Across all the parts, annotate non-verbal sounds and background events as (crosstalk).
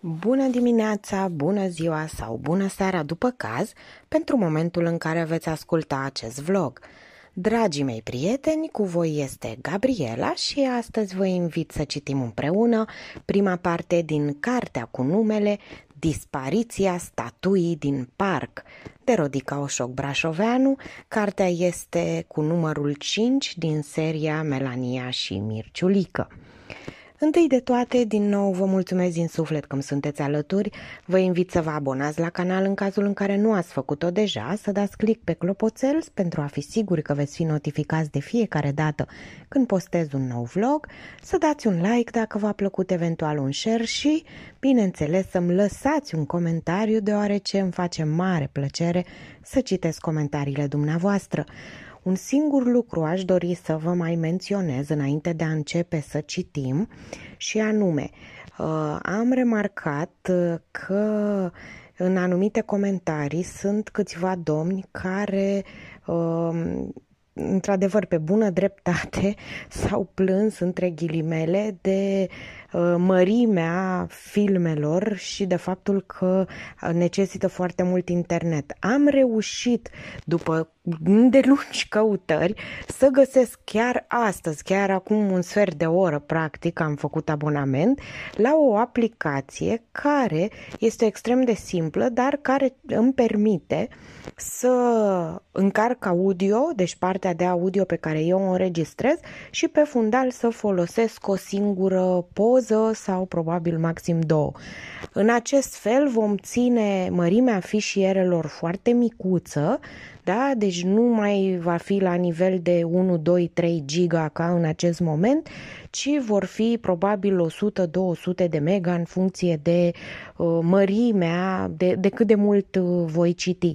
Bună dimineața, bună ziua sau bună seara după caz pentru momentul în care veți asculta acest vlog. Dragii mei prieteni, cu voi este Gabriela și astăzi vă invit să citim împreună prima parte din cartea cu numele Dispariția statuii din parc de Rodica Oșoc Brașoveanu. Cartea este cu numărul 5 din seria Melania și Mirciulică. Întâi de toate, din nou vă mulțumesc din suflet că sunteți alături. Vă invit să vă abonați la canal în cazul în care nu ați făcut-o deja, să dați click pe clopoțel pentru a fi siguri că veți fi notificați de fiecare dată când postez un nou vlog, să dați un like dacă v-a plăcut eventual un share și, bineînțeles, să-mi lăsați un comentariu deoarece îmi face mare plăcere să citesc comentariile dumneavoastră. Un singur lucru aș dori să vă mai menționez înainte de a începe să citim și anume, uh, am remarcat uh, că în anumite comentarii sunt câțiva domni care uh, într-adevăr, pe bună dreptate, (laughs) s-au plâns, între ghilimele, de Uh, mărimea filmelor și de faptul că uh, necesită foarte mult internet. Am reușit, după îndelungi căutări, să găsesc chiar astăzi, chiar acum un sfert de oră, practic, am făcut abonament la o aplicație care este extrem de simplă, dar care îmi permite să încarc audio, deci partea de audio pe care eu o înregistrez și pe fundal să folosesc o singură poză doză sau probabil maxim două. În acest fel vom ține mărimea fișierelor foarte micuță, da? deci nu mai va fi la nivel de 1, 2, 3 giga ca în acest moment, ci vor fi probabil 100-200 de mega în funcție de uh, mărimea, de, de cât de mult uh, voi citi.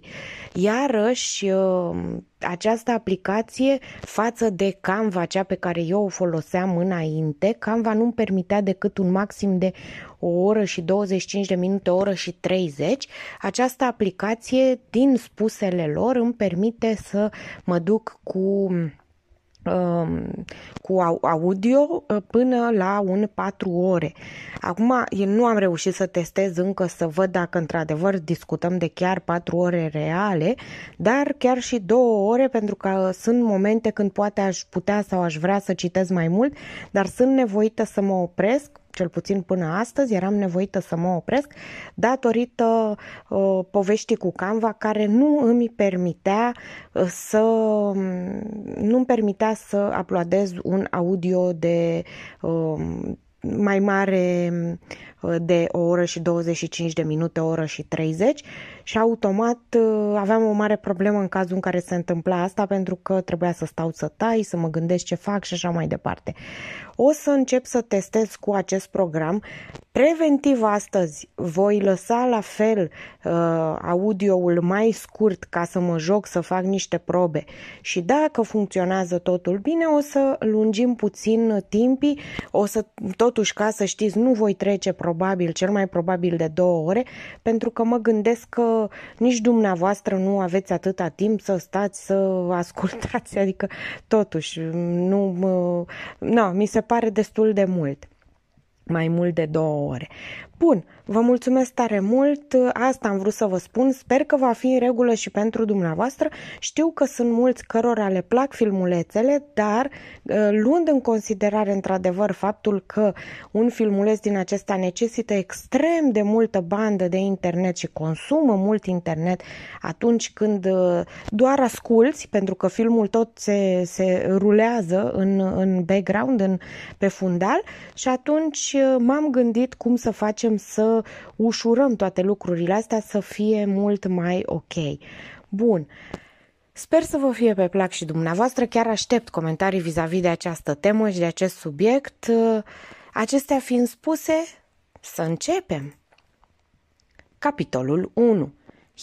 Iarăși, uh, această aplicație față de Canva, cea pe care eu o foloseam înainte. Canva nu-mi permitea decât un maxim de o oră și 25 de minute, o oră și 30. Această aplicație, din spusele lor, îmi permite să mă duc cu Um, cu audio uh, până la un 4 ore. Acum, eu nu am reușit să testez încă să văd dacă într-adevăr discutăm de chiar 4 ore reale, dar chiar și 2 ore, pentru că uh, sunt momente când poate aș putea sau aș vrea să citesc mai mult, dar sunt nevoită să mă opresc cel puțin până astăzi, eram nevoită să mă opresc datorită uh, poveștii cu Canva care nu îmi permitea uh, să mm, nu îmi permitea să aplodez un audio de uh, mai mare de o oră și 25 de minute, o oră și 30 și automat uh, aveam o mare problemă în cazul în care se întâmpla asta pentru că trebuia să stau să tai, să mă gândesc ce fac și așa mai departe. O să încep să testez cu acest program. Preventiv astăzi voi lăsa la fel uh, audioul mai scurt ca să mă joc, să fac niște probe și dacă funcționează totul bine o să lungim puțin timpii, o să totuși ca să știți nu voi trece probe probabil, cel mai probabil de două ore, pentru că mă gândesc că nici dumneavoastră nu aveți atâta timp să stați să (laughs) ascultați, adică totuși, nu, na, mi se pare destul de mult, mai mult de două ore. Bun, uh, Vă mulțumesc tare mult, asta am vrut să vă spun, sper că va fi în regulă și pentru dumneavoastră. Știu că sunt mulți cărora le plac filmulețele, dar ă, luând în considerare într-adevăr faptul că un filmuleț din acesta necesită extrem de multă bandă de internet și consumă mult internet atunci când ă, doar asculți, pentru că filmul tot se, se rulează în, în background, în, pe fundal și atunci ă, m-am gândit cum să facem să ușurăm toate lucrurile astea să fie mult mai ok. Bun. Sper să vă fie pe plac și dumneavoastră. Chiar aștept comentarii vis-a-vis de această temă și de acest subiect. Acestea fiind spuse, să începem. Capitolul 1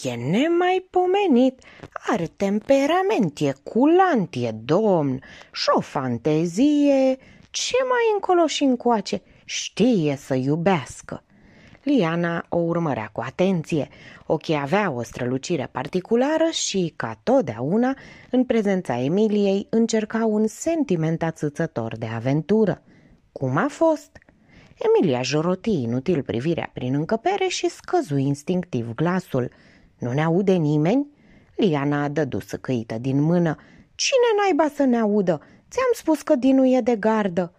E nemaipomenit, are temperament, e culant, e domn și o fantezie, ce mai încolo și încoace, știe să iubească. Liana o urmărea cu atenție. Ochii avea o strălucire particulară și, ca totdeauna, în prezența Emiliei încerca un sentiment ațățător de aventură. Cum a fost? Emilia joroti inutil privirea prin încăpere și scăzu instinctiv glasul. Nu ne aude nimeni? Liana a dădu căită din mână. Cine naiba să ne audă? Ți-am spus că dinuie de gardă.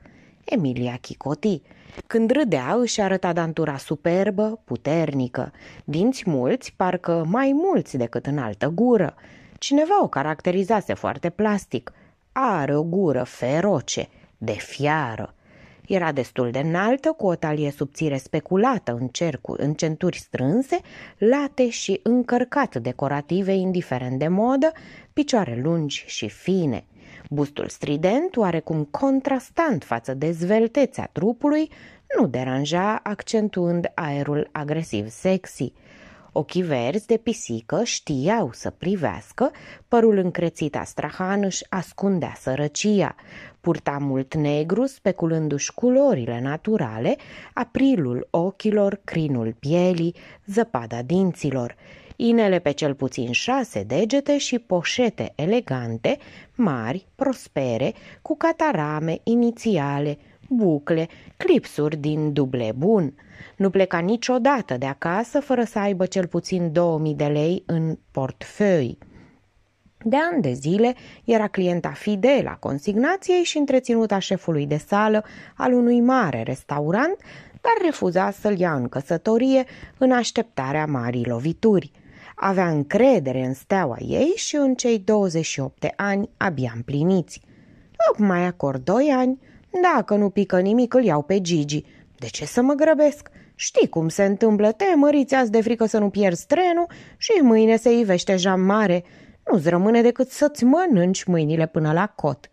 Emilia chicotii. Când râdea, își arăta dantura superbă, puternică, dinți mulți, parcă mai mulți decât în altă gură. Cineva o caracterizase foarte plastic. Are o gură feroce, de fiară. Era destul de înaltă, cu o talie subțire speculată în, cercuri, în centuri strânse, late și încărcat decorative indiferent de modă, picioare lungi și fine – Bustul strident, oarecum contrastant față de zveltețea trupului, nu deranja, accentuând aerul agresiv sexy. Ochii verzi de pisică știau să privească, părul încrețit astrahan își ascundea sărăcia. Purta mult negru, speculându-și culorile naturale, aprilul ochilor, crinul pielii, zăpada dinților inele pe cel puțin șase degete și poșete elegante, mari, prospere, cu catarame, inițiale, bucle, clipsuri din duble bun. Nu pleca niciodată de acasă fără să aibă cel puțin 2000 de lei în portfei. De ani de zile era clienta fidelă a consignației și întreținuta șefului de sală al unui mare restaurant, dar refuza să-l ia în căsătorie în așteptarea marii lovituri – avea încredere în steaua ei și în cei 28 de ani abia împliniți. mai acord doi ani, dacă nu pică nimic îl iau pe Gigi. De ce să mă grăbesc? Știi cum se întâmplă, te măriți azi de frică să nu pierzi trenul și mâine se ivește jam mare. Nu-ți rămâne decât să-ți mănânci mâinile până la cot.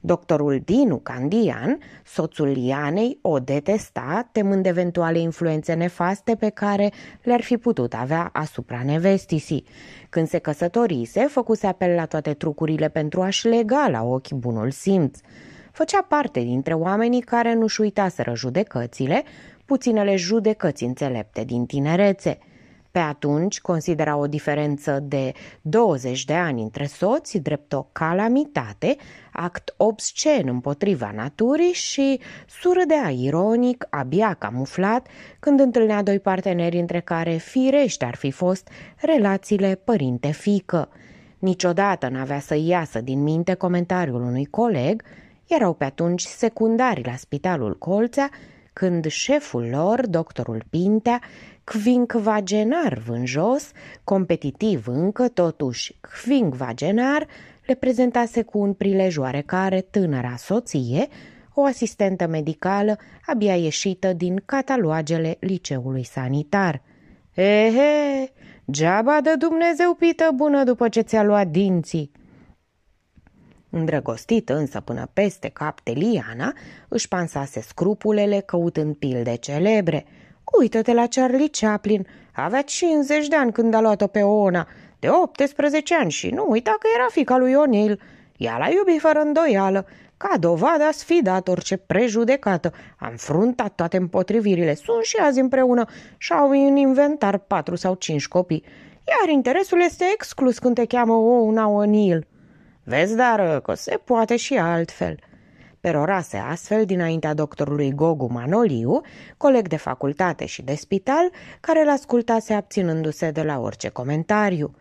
Doctorul Dinu Candian, soțul Ianei, o detesta, temând eventuale influențe nefaste pe care le-ar fi putut avea asupra nevestisii. Când se căsătorise, făcuse apel la toate trucurile pentru a-și lega la ochi bunul simț. Făcea parte dintre oamenii care nu-și uitaseră judecățile, puținele judecăți înțelepte din tinerețe – pe atunci considera o diferență de 20 de ani între soți drept o calamitate, act obscen împotriva naturii și surâdea ironic, abia camuflat, când întâlnea doi parteneri între care firește ar fi fost relațiile părinte-fică. Niciodată n-avea să iasă din minte comentariul unui coleg, erau pe atunci secundari la spitalul Colțea, când șeful lor, doctorul Pintea, cvincvagenar jos, competitiv încă, totuși cvincvagenar, le prezentase cu un prilej oarecare tânăra soție, o asistentă medicală abia ieșită din cataloagele liceului sanitar. Ehe, geaba de Dumnezeu pită bună după ce ți-a luat dinții!" Îndrăgostită însă până peste cap de Liana, își pansase scrupulele căutând pilde celebre. Uită-te la Charlie Chaplin, avea 50 de ani când a luat-o pe Ona, de 18 ani și nu uita că era fica lui Onil. Ea l-a iubit fără îndoială, ca dovadă a sfidat orice prejudecată, a înfruntat toate împotrivirile, sunt și azi împreună și au în inventar patru sau cinci copii. Iar interesul este exclus când te cheamă o una Vezi, dar uh, că se poate și altfel. Perorase astfel dinaintea doctorului Gogu Manoliu, coleg de facultate și de spital, care l-ascultase abținându-se de la orice comentariu.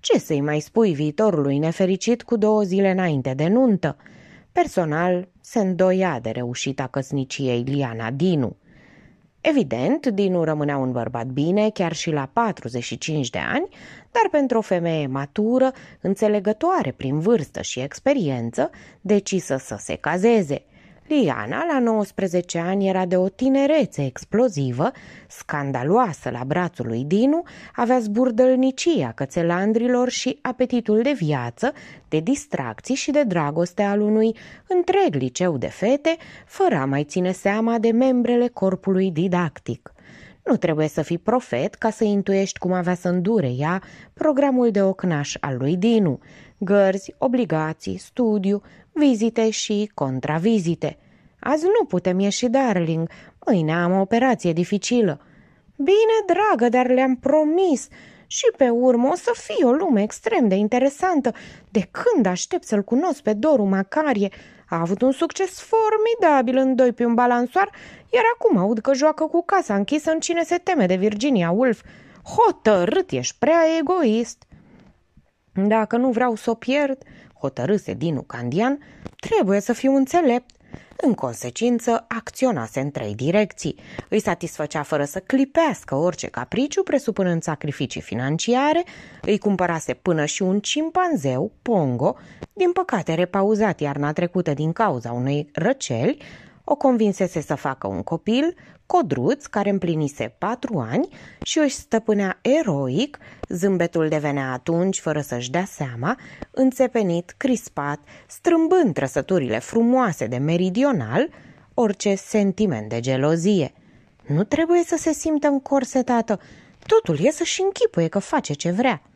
Ce să-i mai spui viitorului nefericit cu două zile înainte de nuntă? Personal, se îndoia de reușita căsniciei Liana Dinu. Evident, Dinu rămânea un bărbat bine chiar și la 45 de ani, dar pentru o femeie matură, înțelegătoare prin vârstă și experiență, decisă să se cazeze. Liana, la 19 ani, era de o tinerețe explozivă, scandaloasă la brațul lui Dinu, avea zburdălnicia cățelandrilor și apetitul de viață, de distracții și de dragoste al unui întreg liceu de fete, fără a mai ține seama de membrele corpului didactic. Nu trebuie să fii profet ca să intuiești cum avea să îndure ea programul de ocnaș al lui Dinu, gărzi, obligații, studiu, vizite și contravizite. Azi nu putem ieși, darling, mâine am o operație dificilă. Bine, dragă, dar le-am promis și pe urmă o să fie o lume extrem de interesantă. De când aștept să-l cunosc pe Doru Macarie, a avut un succes formidabil în doi pe un balansoar, iar acum aud că joacă cu casa închisă în cine se teme de Virginia Woolf. Hotărât ești prea egoist! Dacă nu vreau să o pierd, hotărâse Dinu Candian, trebuie să fiu înțelept. În consecință, acționase în trei direcții. Îi satisfăcea fără să clipească orice capriciu, presupunând sacrificii financiare, îi cumpărase până și un cimpanzeu, Pongo, din păcate repauzat iarna trecută din cauza unei răceli, o convinsese să facă un copil, Codruț, care împlinise patru ani și își stăpânea eroic, zâmbetul devenea atunci, fără să-și dea seama, înțepenit, crispat, strâmbând trăsăturile frumoase de meridional, orice sentiment de gelozie. Nu trebuie să se simtă încorsetată, totul e să-și închipuie că face ce vrea –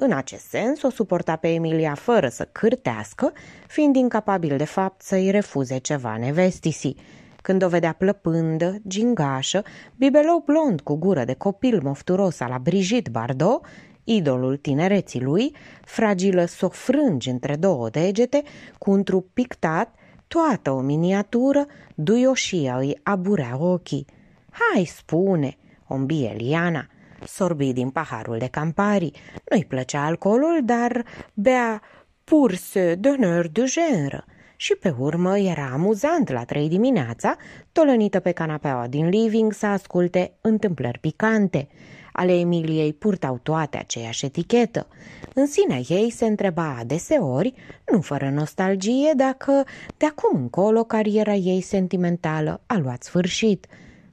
în acest sens, o suporta pe Emilia fără să cârtească, fiind incapabil de fapt să-i refuze ceva nevestisii. Când o vedea plăpândă, gingașă, bibelou blond cu gură de copil mofturos la Brigitte Bardot, idolul tinereții lui, fragilă sofrângi între două degete, cu un trup pictat, toată o miniatură, duioșia îi aburea ochii. Hai, spune, ombie Liana – sorbi din paharul de campari. Nu-i plăcea alcoolul, dar bea pur se d'honneur de genre. Și pe urmă era amuzant la trei dimineața, tolănită pe canapeaua din living să asculte întâmplări picante. Ale Emiliei purtau toate aceeași etichetă. În sinea ei se întreba adeseori, nu fără nostalgie, dacă de acum încolo cariera ei sentimentală a luat sfârșit.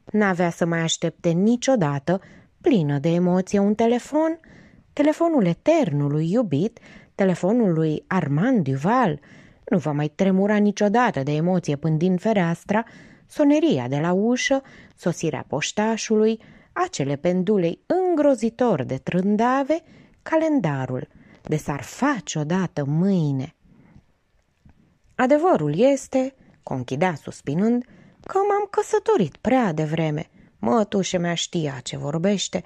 N-avea să mai aștepte niciodată plină de emoție un telefon, telefonul eternului iubit, telefonul lui Armand Duval. Nu va mai tremura niciodată de emoție până din fereastra, soneria de la ușă, sosirea poștașului, acele pendulei îngrozitor de trândave, calendarul, de s-ar face odată mâine. Adevărul este, conchidea suspinând, că m-am căsătorit prea devreme – Mătușe mea știa ce vorbește.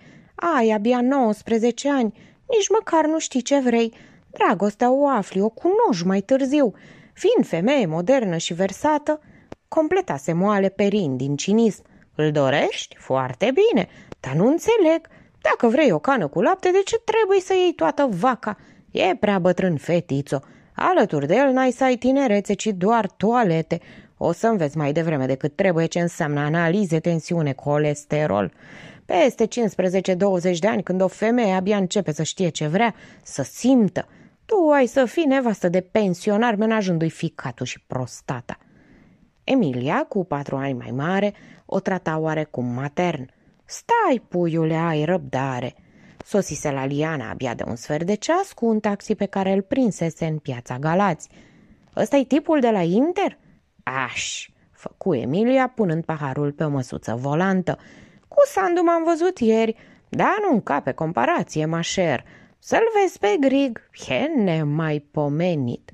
Ai abia 19 ani, nici măcar nu știi ce vrei. Dragostea o afli, o cunoști mai târziu. Fiind femeie modernă și versată, completase moale perin din cinism. Îl dorești? Foarte bine, dar nu înțeleg. Dacă vrei o cană cu lapte, de ce trebuie să iei toată vaca? E prea bătrân fetițo. Alături de el n-ai să ai tinerețe, ci doar toalete. O să înveți mai devreme decât trebuie ce înseamnă analize, tensiune, colesterol. Peste 15-20 de ani, când o femeie abia începe să știe ce vrea, să simtă, tu ai să fii nevastă de pensionar menajându-i ficatul și prostata. Emilia, cu patru ani mai mare, o trata oarecum matern. Stai, puiule, ai răbdare!" Sosise la Liana abia de un sfert de ceas cu un taxi pe care îl prinsese în piața Galați. ăsta e tipul de la Inter?" Aș, făcu Emilia punând paharul pe o măsuță volantă. Cu Sandu m-am văzut ieri, dar nu ca pe comparație, mașer. Să-l vezi pe Grig, e pomenit.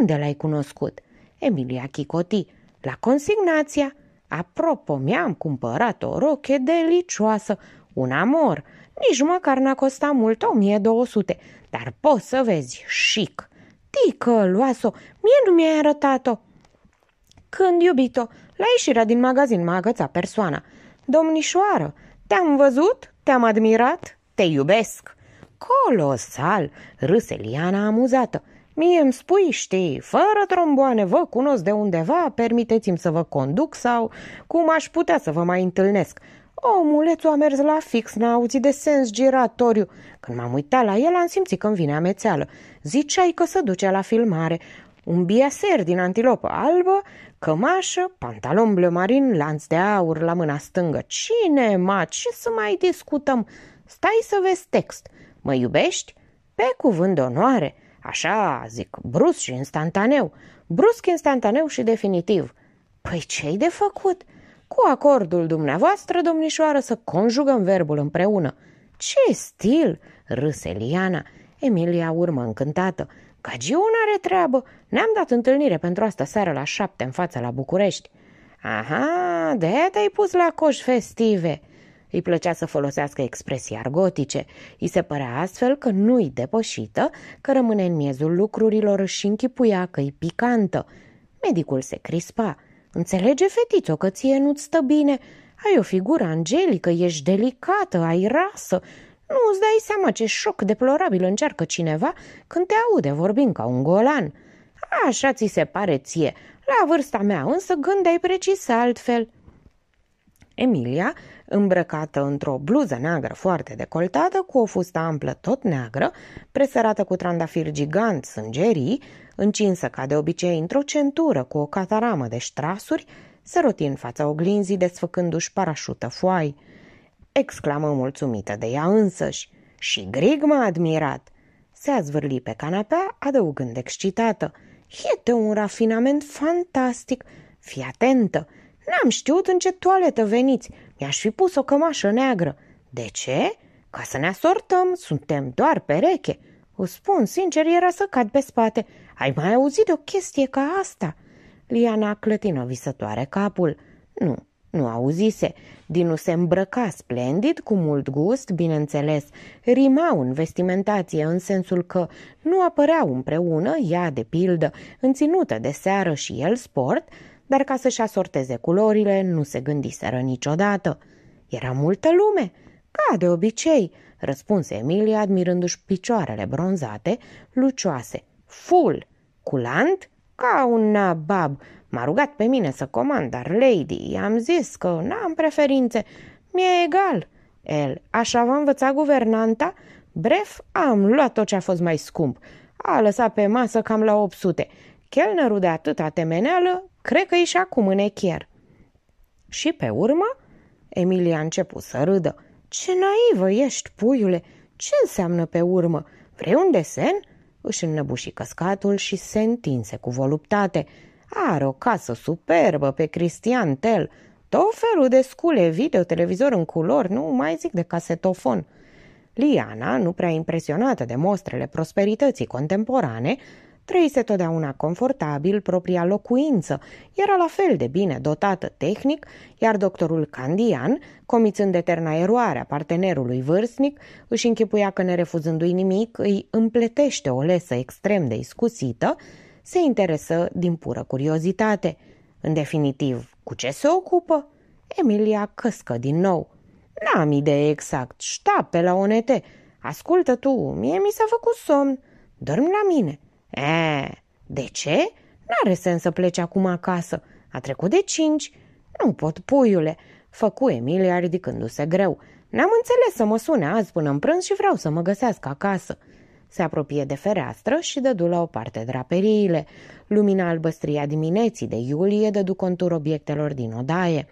Unde l-ai cunoscut? Emilia Chicoti, la consignația. Apropo, mi-am cumpărat o roche delicioasă, un amor. Nici măcar n-a costat mult, 1200, dar poți să vezi, chic. Tică, luas-o, mie nu mi-ai arătat-o. Când, iubito? La ieșirea din magazin m-a agățat persoana. Domnișoară, te-am văzut? Te-am admirat? Te iubesc! Colosal! Râse Liana amuzată. Mie îmi spui, știi, fără tromboane, vă cunosc de undeva, permiteți-mi să vă conduc sau cum aș putea să vă mai întâlnesc. Omulețul a mers la fix, n-a auzit de sens giratoriu. Când m-am uitat la el, am simțit că-mi vine amețeală. Ziceai că se duce la filmare. Un biaser din antilopă albă Cămașă, pantalon bleu marin, lanț de aur la mâna stângă. Cine, ma, ce să mai discutăm? Stai să vezi text. Mă iubești? Pe cuvânt de onoare. Așa, zic, brusc și instantaneu. Brusc, instantaneu și definitiv. Păi ce ai de făcut? Cu acordul dumneavoastră, domnișoară, să conjugăm verbul împreună. Ce stil! râse Liana. Emilia urmă încântată. Gagiu nu are treabă. Ne-am dat întâlnire pentru asta seară la șapte în fața la București. Aha, de te-ai pus la coș festive. Îi plăcea să folosească expresii argotice. Îi se părea astfel că nu-i depășită, că rămâne în miezul lucrurilor și închipuia că-i picantă. Medicul se crispa. Înțelege, fetițo, că ție nu-ți stă bine. Ai o figură angelică, ești delicată, ai rasă, nu îți dai seama ce șoc deplorabil încearcă cineva când te aude vorbind ca un golan. Așa ți se pare ție. La vârsta mea însă gândeai precis altfel. Emilia, îmbrăcată într-o bluză neagră foarte decoltată, cu o fustă amplă tot neagră, presărată cu trandafiri gigant sângerii, încinsă ca de obicei într-o centură cu o cataramă de ștrasuri, se roti în fața oglinzii desfăcându-și parașută foai exclamă mulțumită de ea însăși. Și Grig m-a admirat. Se a zvârlit pe canapea, adăugând excitată. Este un rafinament fantastic. Fii atentă! N-am știut în ce toaletă veniți. Mi-aș fi pus o cămașă neagră. De ce? Ca să ne asortăm, suntem doar pereche. O spun sincer, era să cad pe spate. Ai mai auzit de o chestie ca asta?" Liana clătină visătoare capul. Nu, nu auzise. Dinu se îmbrăca splendid, cu mult gust, bineînțeles. Rimau în vestimentație în sensul că nu apăreau împreună, ea de pildă, înținută de seară și el sport, dar ca să-și asorteze culorile nu se gândiseră niciodată. Era multă lume, ca de obicei, răspunse Emilia admirându-și picioarele bronzate, lucioase. Full, culant, ca un nabab, M-a rugat pe mine să comand, dar lady, i-am zis că n-am preferințe, mi-e egal. El, așa v-a învățat guvernanta? Bref, am luat tot ce a fost mai scump. A lăsat pe masă cam la 800. Chelnerul de atâta temeneală, cred că e și acum în echier. Și pe urmă, Emilia a început să râdă. Ce naivă ești, puiule! Ce înseamnă pe urmă? Vrei un desen?" își înnăbuși căscatul și se întinse cu voluptate. Are o casă superbă pe Cristian Tel, tot felul de scule, video, televizor în culori, nu mai zic de casetofon. Liana, nu prea impresionată de mostrele prosperității contemporane, trăise totdeauna confortabil propria locuință, era la fel de bine dotată tehnic, iar doctorul Candian, comițând eterna a partenerului vârstnic, își închipuia că nerefuzându-i nimic îi împletește o lesă extrem de iscusită, se interesă din pură curiozitate. În definitiv, cu ce se ocupă? Emilia căscă din nou. N-am idee exact, pe la ONT. Ascultă tu, mie mi s-a făcut somn. Dormi la mine. E, de ce? N-are sens să pleci acum acasă. A trecut de cinci. Nu pot, puiule, făcu Emilia ridicându-se greu. N-am înțeles să mă sune azi până în prânz și vreau să mă găsească acasă. Se apropie de fereastră și dădu la o parte draperiile. Lumina albăstria dimineții de iulie dădu contur obiectelor din odaie.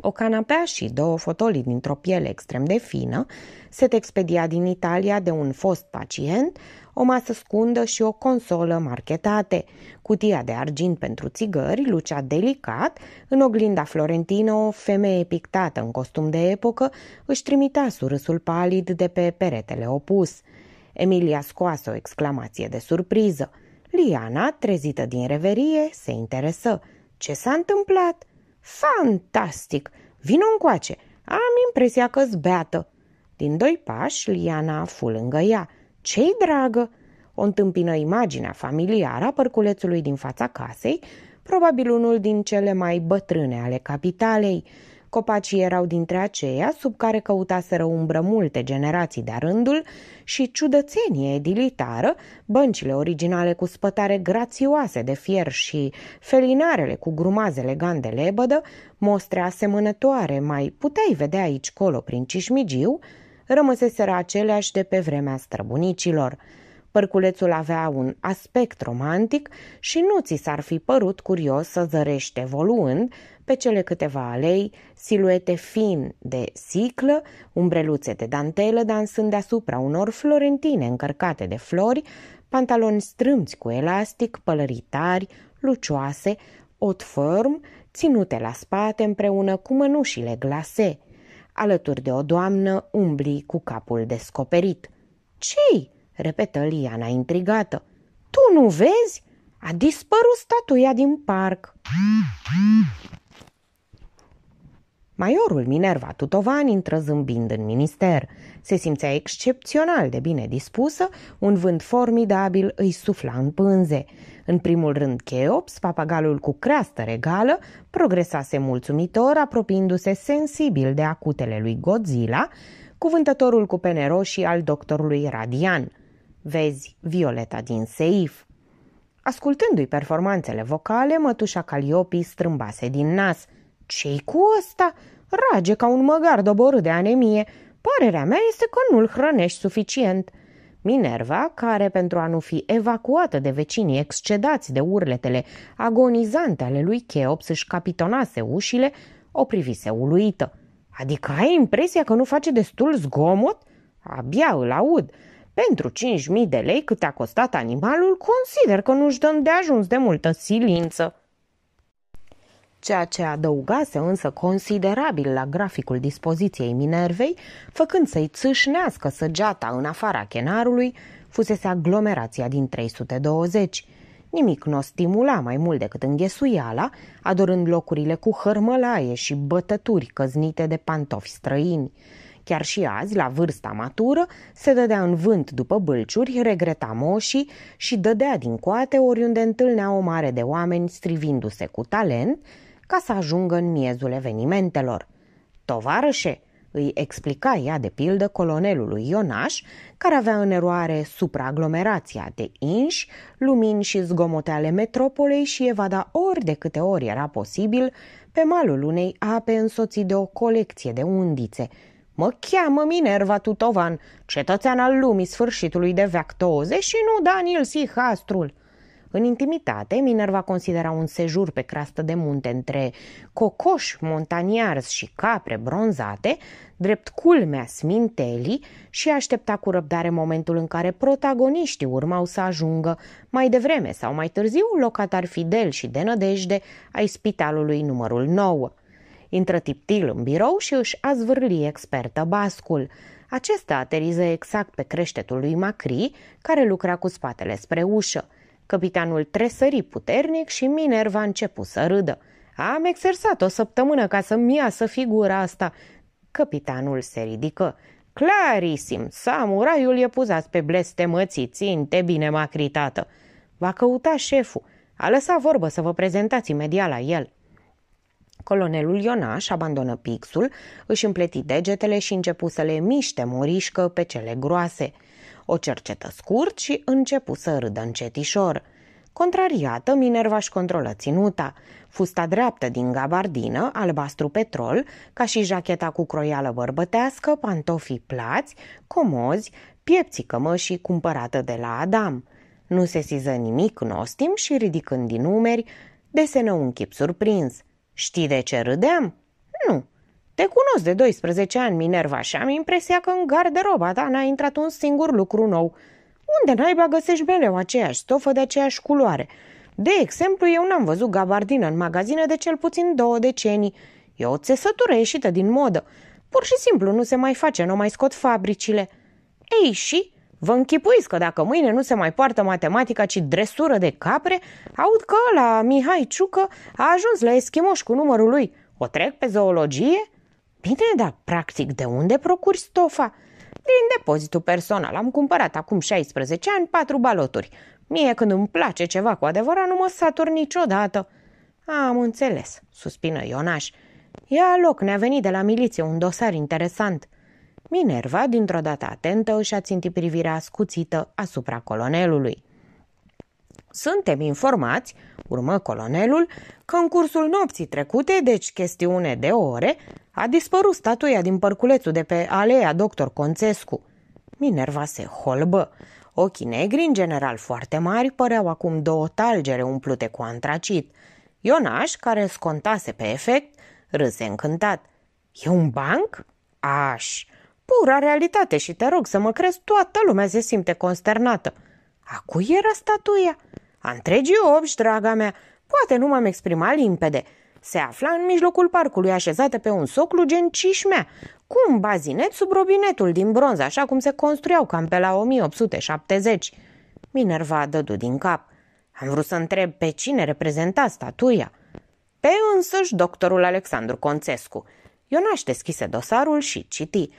O canapea și două fotolii dintr-o piele extrem de fină, set expedia din Italia de un fost pacient, o masă scundă și o consolă marchetate, cutia de argint pentru țigări, lucea delicat, în oglinda florentină o femeie pictată în costum de epocă își trimitea surâsul palid de pe peretele opus – Emilia scoase o exclamație de surpriză. Liana, trezită din reverie, se interesă. Ce s-a întâmplat? Fantastic! Vino încoace! Am impresia că zbeată! Din doi pași, Liana fu lângă ea. Ce-i dragă? O întâmpină imaginea familiară a părculețului din fața casei, probabil unul din cele mai bătrâne ale capitalei – Copacii erau dintre aceia sub care căutaseră umbră multe generații de rândul și ciudățenie edilitară, băncile originale cu spătare grațioase de fier și felinarele cu grumaze elegant de lebădă, mostre asemănătoare mai puteai vedea aici colo prin cișmigiu, rămăseseră aceleași de pe vremea străbunicilor. Părculețul avea un aspect romantic și nu ți s-ar fi părut curios să zărește evoluând pe cele câteva alei, siluete fin de siclă, umbreluțe de dantelă dansând deasupra unor florentine încărcate de flori, pantaloni strâmți cu elastic, pălăritari, lucioase, ot firm, ținute la spate împreună cu mănușile glase. Alături de o doamnă umbli cu capul descoperit. Cei? repetă Liana intrigată. Tu nu vezi? A dispărut statuia din parc. Maiorul Minerva Tutovan intră zâmbind în minister. Se simțea excepțional de bine dispusă, un vânt formidabil îi sufla în pânze. În primul rând, Cheops, papagalul cu creastă regală, progresase mulțumitor, apropiindu-se sensibil de acutele lui Godzilla, cuvântătorul cu pene roșii al doctorului Radian. Vezi, Violeta din Seif. Ascultându-i performanțele vocale, mătușa Caliopi strâmbase din nas – ce-i cu ăsta? Rage ca un măgar doborât de anemie. Parerea mea este că nu-l hrănești suficient. Minerva, care pentru a nu fi evacuată de vecinii excedați de urletele agonizante ale lui Cheops își capitonase ușile, o privise uluită. Adică ai impresia că nu face destul zgomot? Abia îl aud. Pentru cinci mii de lei cât a costat animalul, consider că nu-și dăm de ajuns de multă silință ceea ce adăugase însă considerabil la graficul dispoziției Minervei, făcând să-i țâșnească săgeata în afara chenarului, fusese aglomerația din 320. Nimic nu o stimula mai mult decât înghesuiala, adorând locurile cu hărmălaie și bătături căznite de pantofi străini. Chiar și azi, la vârsta matură, se dădea în vânt după bâlciuri, regreta moșii și dădea din coate oriunde întâlnea o mare de oameni strivindu-se cu talent, ca să ajungă în miezul evenimentelor. Tovarășe, îi explica ea de pildă colonelului Ionaș, care avea în eroare supraaglomerația de inși, lumini și zgomote ale metropolei și evada ori de câte ori era posibil pe malul unei ape însoțit de o colecție de undițe. Mă cheamă Minerva Tutovan, cetățean al lumii sfârșitului de veac 20 și nu Daniel Sihastrul. În intimitate, Minerva considera un sejur pe crastă de munte între cocoși montaniarzi și capre bronzate, drept culmea smintelii și aștepta cu răbdare momentul în care protagoniștii urmau să ajungă mai devreme sau mai târziu locatar fidel și de nădejde ai spitalului numărul 9. Intră tiptil în birou și își a zvârli expertă bascul. Acesta ateriză exact pe creștetul lui Macri, care lucra cu spatele spre ușă – Capitanul tresări puternic și Minerva a început să râdă. Am exersat o săptămână ca să-mi iasă figura asta. Capitanul se ridică. Clarisim, samuraiul e puzat pe blestemății, ținte bine macritată. Va căuta șeful. A lăsat vorbă să vă prezentați imediat la el. Colonelul Ionaș abandonă pixul, își împleti degetele și începu să le miște morișcă pe cele groase – o cercetă scurt și începu să râdă încetișor. Contrariată, Minerva își controlă ținuta. Fusta dreaptă din gabardină, albastru petrol, ca și jacheta cu croială bărbătească, pantofii plați, comozi, piepții cămășii cumpărată de la Adam. Nu se siză nimic nostim și ridicând din umeri, desenă un chip surprins. Știi de ce râdeam? Nu, te cunosc de 12 ani, Minerva, și am impresia că în garderoba ta n-a intrat un singur lucru nou. Unde naiba găsești mereu aceeași stofă de aceeași culoare? De exemplu, eu n-am văzut gabardină în magazine de cel puțin două decenii. E o țesătură ieșită din modă. Pur și simplu nu se mai face, nu mai scot fabricile. Ei și? Vă închipuiți că dacă mâine nu se mai poartă matematica, ci dresură de capre, aud că la Mihai Ciucă a ajuns la eschimoș cu numărul lui. O trec pe zoologie? Bine, dar practic de unde procuri stofa? Din depozitul personal. Am cumpărat acum 16 ani patru baloturi. Mie când îmi place ceva cu adevărat nu mă satur niciodată. Am înțeles, suspină Ionaș. Ia loc, ne-a venit de la miliție un dosar interesant. Minerva, dintr-o dată atentă, își a țintit privirea ascuțită asupra colonelului. Suntem informați, urmă colonelul, că în cursul nopții trecute, deci chestiune de ore, a dispărut statuia din părculețul de pe aleea doctor Conțescu. Minerva se holbă. Ochii negri, în general foarte mari, păreau acum două talgere umplute cu antracit. Ionaș, care scontase pe efect, râse încântat. E un banc? Aș! Pura realitate și te rog să mă crezi, toată lumea se simte consternată. A cui era statuia? A întregii obși, draga mea, poate nu m-am exprimat limpede. Se afla în mijlocul parcului, așezată pe un soclu gen cișmea, cu un bazinet sub robinetul din bronz, așa cum se construiau cam pe la 1870. Minerva a dădu din cap. Am vrut să întreb pe cine reprezenta statuia. Pe însăși doctorul Alexandru Conțescu. Ionaș deschise dosarul și citi.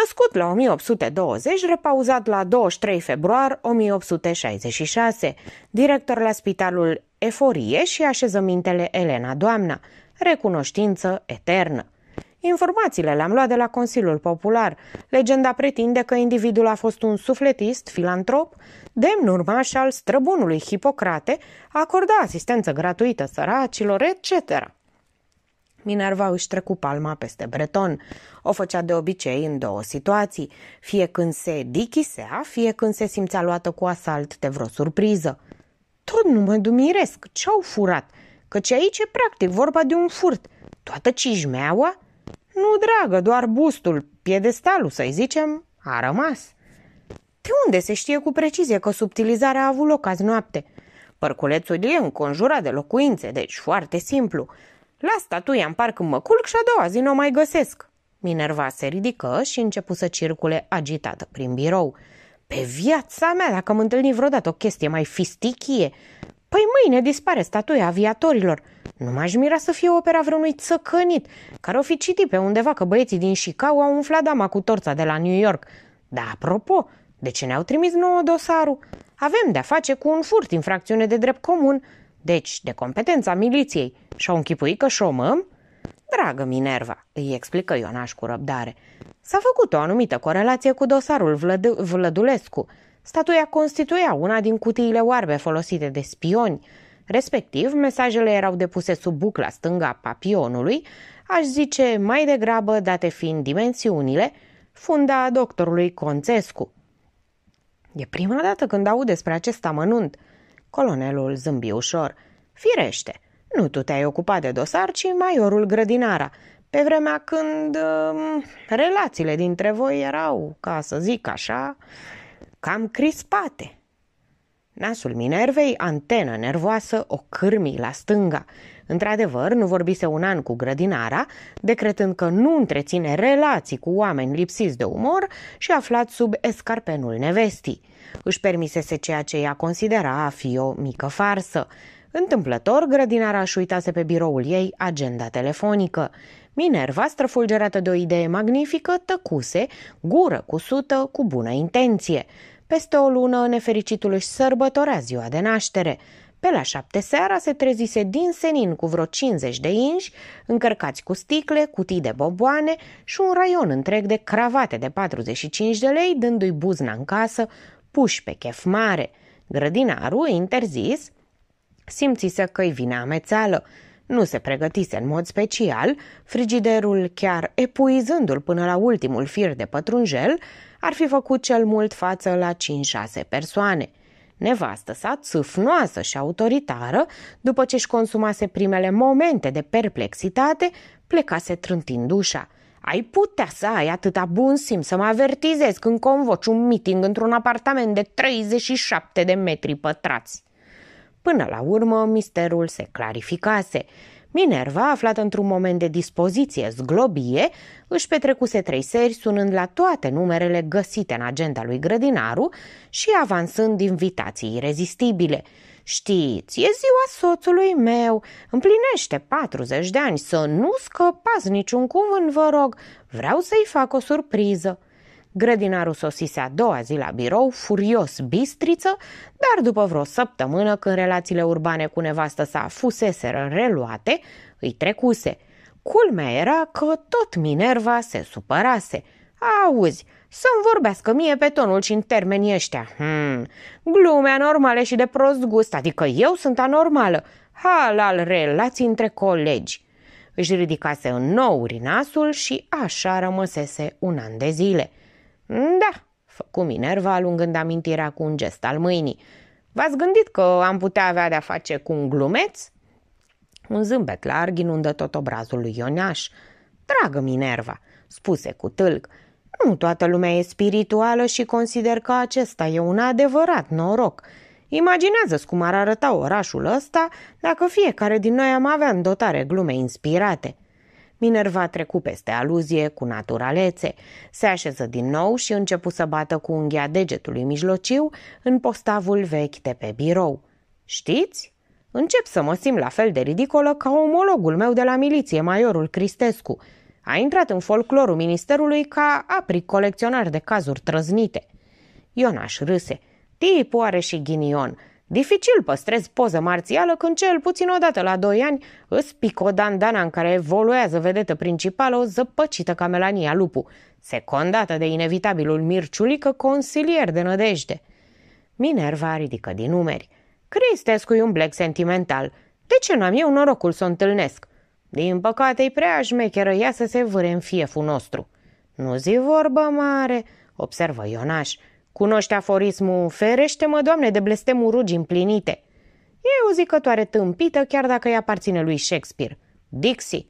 Născut la 1820, repauzat la 23 februar 1866, director la Spitalul Eforie și așezămintele Elena Doamna, recunoștință eternă. Informațiile le-am luat de la Consiliul Popular. Legenda pretinde că individul a fost un sufletist, filantrop, demn urmaș al străbunului Hipocrate, acorda asistență gratuită săracilor, etc. Minerva își trecu palma peste breton. O făcea de obicei în două situații, fie când se dichisea, fie când se simțea luată cu asalt de vreo surpriză. Tot nu mă dumiresc, ce-au furat? Căci aici e practic vorba de un furt. Toată cijmeaua? Nu, dragă, doar bustul, piedestalul, să-i zicem, a rămas. De unde se știe cu precizie că subtilizarea a avut loc azi noapte? Părculețul e înconjurat de locuințe, deci foarte simplu. La statuia în parc în culc și a doua zi nu o mai găsesc. Minerva se ridică și începu să circule agitată prin birou. Pe viața mea, dacă am întâlnit vreodată o chestie mai fistichie, păi mâine dispare statuia aviatorilor. Nu m-aș mira să fie opera vreunui țăcănit, care o fi citit pe undeva că băieții din Chicago au umflat dama cu torța de la New York. Da, apropo, de ce ne-au trimis nouă dosarul? Avem de-a face cu un furt, infracțiune de drept comun deci de competența miliției, și-au închipuit că șomăm? Dragă Minerva, îi explică Ionaș cu răbdare, s-a făcut o anumită corelație cu dosarul Vlăd- Vlădulescu. Statuia constituia una din cutiile oarbe folosite de spioni. Respectiv, mesajele erau depuse sub bucla stânga papionului, aș zice mai degrabă date fiind dimensiunile, funda doctorului Conțescu. E prima dată când aud despre acest amănunt – Colonelul zâmbi ușor. Firește, nu tu te-ai ocupat de dosar, ci maiorul Grădinara, pe vremea când uh, relațiile dintre voi erau, ca să zic așa, cam crispate. Nasul Minervei, antenă nervoasă, o cârmi la stânga – Într-adevăr, nu vorbise un an cu grădinara, decretând că nu întreține relații cu oameni lipsiți de umor și aflat sub escarpenul nevestii. Își permisese ceea ce ea considera a fi o mică farsă. Întâmplător, grădinara își uitase pe biroul ei agenda telefonică. Minerva, străfulgerată de o idee magnifică, tăcuse, gură cusută, cu bună intenție. Peste o lună, nefericitul își sărbătorea ziua de naștere – pe la șapte seara se trezise din senin cu vreo 50 de inși, încărcați cu sticle, cutii de boboane și un raion întreg de cravate de 45 de lei, dându-i buzna în casă, puși pe chef mare. Grădinarul, interzis, simțise că-i vine amețeală. Nu se pregătise în mod special, frigiderul chiar epuizându-l până la ultimul fir de pătrunjel, ar fi făcut cel mult față la 5-6 persoane – Nevastă sa, țâfnoasă și autoritară, după ce își consumase primele momente de perplexitate, plecase trântind ușa. Ai putea să ai atâta bun simț să mă avertizez când convoci un meeting într-un apartament de 37 de metri pătrați. Până la urmă, misterul se clarificase – Minerva, aflată într-un moment de dispoziție zglobie, își petrecuse trei seri sunând la toate numerele găsite în agenda lui grădinaru și avansând invitații irezistibile. Știți, e ziua soțului meu, împlinește 40 de ani, să nu scăpați niciun cuvânt, vă rog, vreau să-i fac o surpriză. Grădinarul sosise a doua zi la birou, furios bistriță, dar după vreo săptămână, când relațiile urbane cu nevastă sa fuseseră reluate, îi trecuse. Culmea era că tot Minerva se supărase. Auzi, să-mi vorbească mie pe tonul și în termenii ăștia. Hmm, glume anormale și de prost gust, adică eu sunt anormală. Halal relații între colegi. Își ridicase în nou urinasul și așa rămăsese un an de zile – da, făcu Minerva alungând amintirea cu un gest al mâinii. V-ați gândit că am putea avea de-a face cu un glumeț? Un zâmbet larg inundă tot obrazul lui Ionaș. Dragă Minerva, spuse cu tâlc, nu toată lumea e spirituală și consider că acesta e un adevărat noroc. Imaginează-ți cum ar arăta orașul ăsta dacă fiecare din noi am avea în dotare glume inspirate. Minerva trecu peste aluzie cu naturalețe, se așeză din nou și începu să bată cu unghia degetului mijlociu în postavul vechi de pe birou. Știți? Încep să mă simt la fel de ridicolă ca omologul meu de la miliție, majorul Cristescu. A intrat în folclorul ministerului ca apric colecționar de cazuri trăznite. Ionaș râse. Tipul are și ghinion – Dificil păstrezi poză marțială când cel puțin o dată la doi ani îți pică o dandana în care evoluează vedetă principală o zăpăcită ca Melania Lupu, secondată de inevitabilul Mirciulică consilier de nădejde. Minerva ridică din numeri. Cristescu i un blec sentimental. De ce n-am eu norocul să o întâlnesc? Din păcate, i prea șmecheră ea să se vâre în fieful nostru. Nu zi vorbă mare, observă Ionaș. Cunoști aforismul ferește-mă, doamne, de blestemul rugi împlinite. E o zicătoare tâmpită, chiar dacă îi aparține lui Shakespeare. Dixie.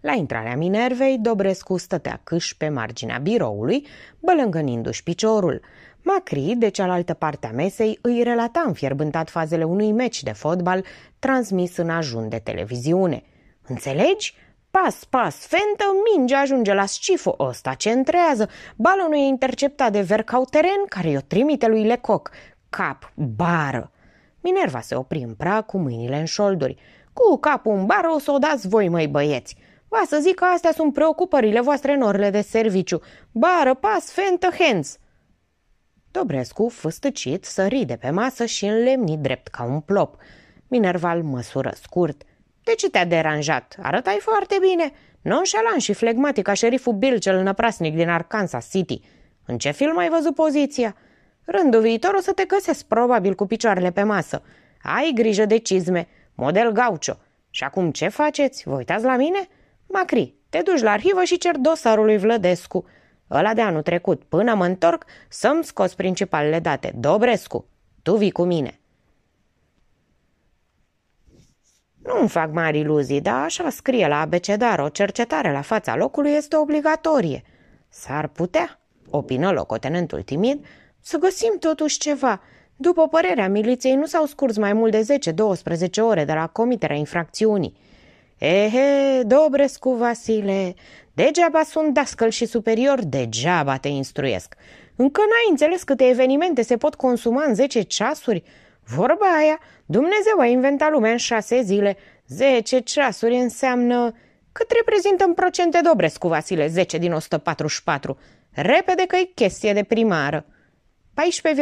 La intrarea Minervei, Dobrescu stătea câș pe marginea biroului, bălângănindu-și piciorul. Macri, de cealaltă parte a mesei, îi relata înfierbântat fazele unui meci de fotbal transmis în ajun de televiziune. Înțelegi? Pas, pas, fentă, minge ajunge la scifo ăsta, întrează. Balonul e interceptat de vercau teren care i-o trimite lui Lecoc. Cap, bară. Minerva se opri în prag cu mâinile în șolduri. Cu capul în bară o să o dați voi, măi băieți. Va să zic că astea sunt preocupările voastre în orele de serviciu. Bară, pas, fentă, hens. Dobrescu, fâstăcit, sări de pe masă și înlemni drept ca un plop. Minerval măsură scurt – de ce te-a deranjat? Arătai foarte bine. Nonșalant și flegmatic ca șeriful Bill cel năprasnic din Arkansas City. În ce film ai văzut poziția? Rândul viitor o să te găsesc probabil cu picioarele pe masă. Ai grijă de cizme, model gaucho. Și acum ce faceți? Vă uitați la mine? Macri, te duci la arhivă și cer dosarul lui Vlădescu. Ăla de anul trecut, până mă întorc, să-mi scos principalele date. Dobrescu, tu vii cu mine. Nu îmi fac mari iluzii, dar așa scrie la abecedar, o cercetare la fața locului este obligatorie. S-ar putea, opină locotenentul timid, să găsim totuși ceva. După părerea miliției, nu s-au scurs mai mult de 10-12 ore de la comiterea infracțiunii. Ehe, Dobrescu Vasile, degeaba sunt dascăl și superior, degeaba te instruiesc. Încă n-ai înțeles câte evenimente se pot consuma în 10 ceasuri?" Vorba aia, Dumnezeu a inventat lumea în șase zile. Zece ceasuri înseamnă... Cât reprezintă în procente cu Vasile, 10 din 144? Repede că e chestie de primară. 14,4.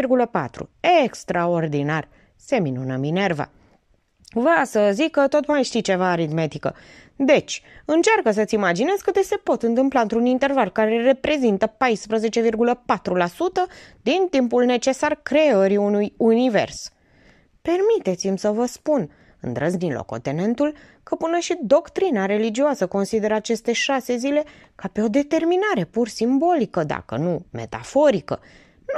Extraordinar. Se minună Minerva. Va să zic că tot mai știi ceva aritmetică. Deci, încearcă să-ți imaginezi câte se pot întâmpla într-un interval care reprezintă 14,4% din timpul necesar creării unui univers. Permiteți-mi să vă spun, îndrăzni locotenentul, că până și doctrina religioasă consideră aceste șase zile ca pe o determinare pur simbolică, dacă nu metaforică.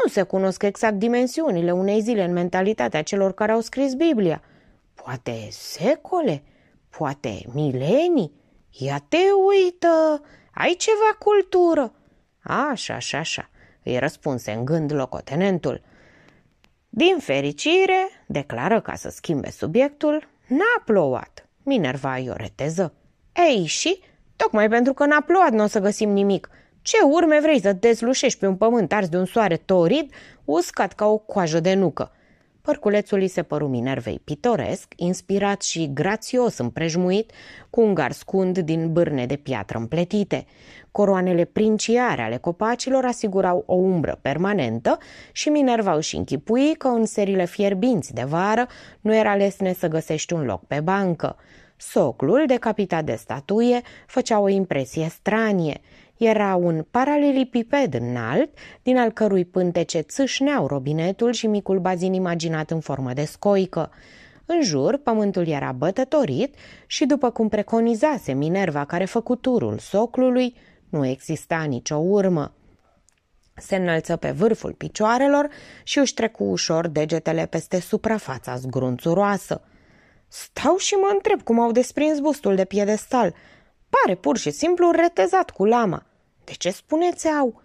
Nu se cunosc exact dimensiunile unei zile în mentalitatea celor care au scris Biblia. Poate secole, poate milenii. Ia te uită, ai ceva cultură. Așa, așa, așa, îi răspunse în gând locotenentul. Din fericire, Declară ca să schimbe subiectul, n-a plouat. Minerva ioreteză. Ei și, tocmai pentru că n-a plouat nu o să găsim nimic. Ce urme vrei să dezlușești pe un pământ ars de un soare torid, uscat ca o coajă de nucă? Părculețul îi se păru Minervei pitoresc, inspirat și grațios împrejmuit, cu un gar scund din bârne de piatră împletite. Coroanele princiare ale copacilor asigurau o umbră permanentă și Minerva își închipui că în serile fierbinți de vară nu era lesne să găsești un loc pe bancă. Soclul, decapitat de statuie, făcea o impresie stranie. Era un paralelipiped înalt, din al cărui pântece țâșneau robinetul și micul bazin imaginat în formă de scoică. În jur, pământul era bătătorit și, după cum preconizase Minerva care făcut turul soclului, nu exista nicio urmă. Se înălță pe vârful picioarelor și își trecu ușor degetele peste suprafața zgrunțuroasă. Stau și mă întreb cum au desprins bustul de piedestal – Pare pur și simplu retezat cu lama. De ce spuneți au?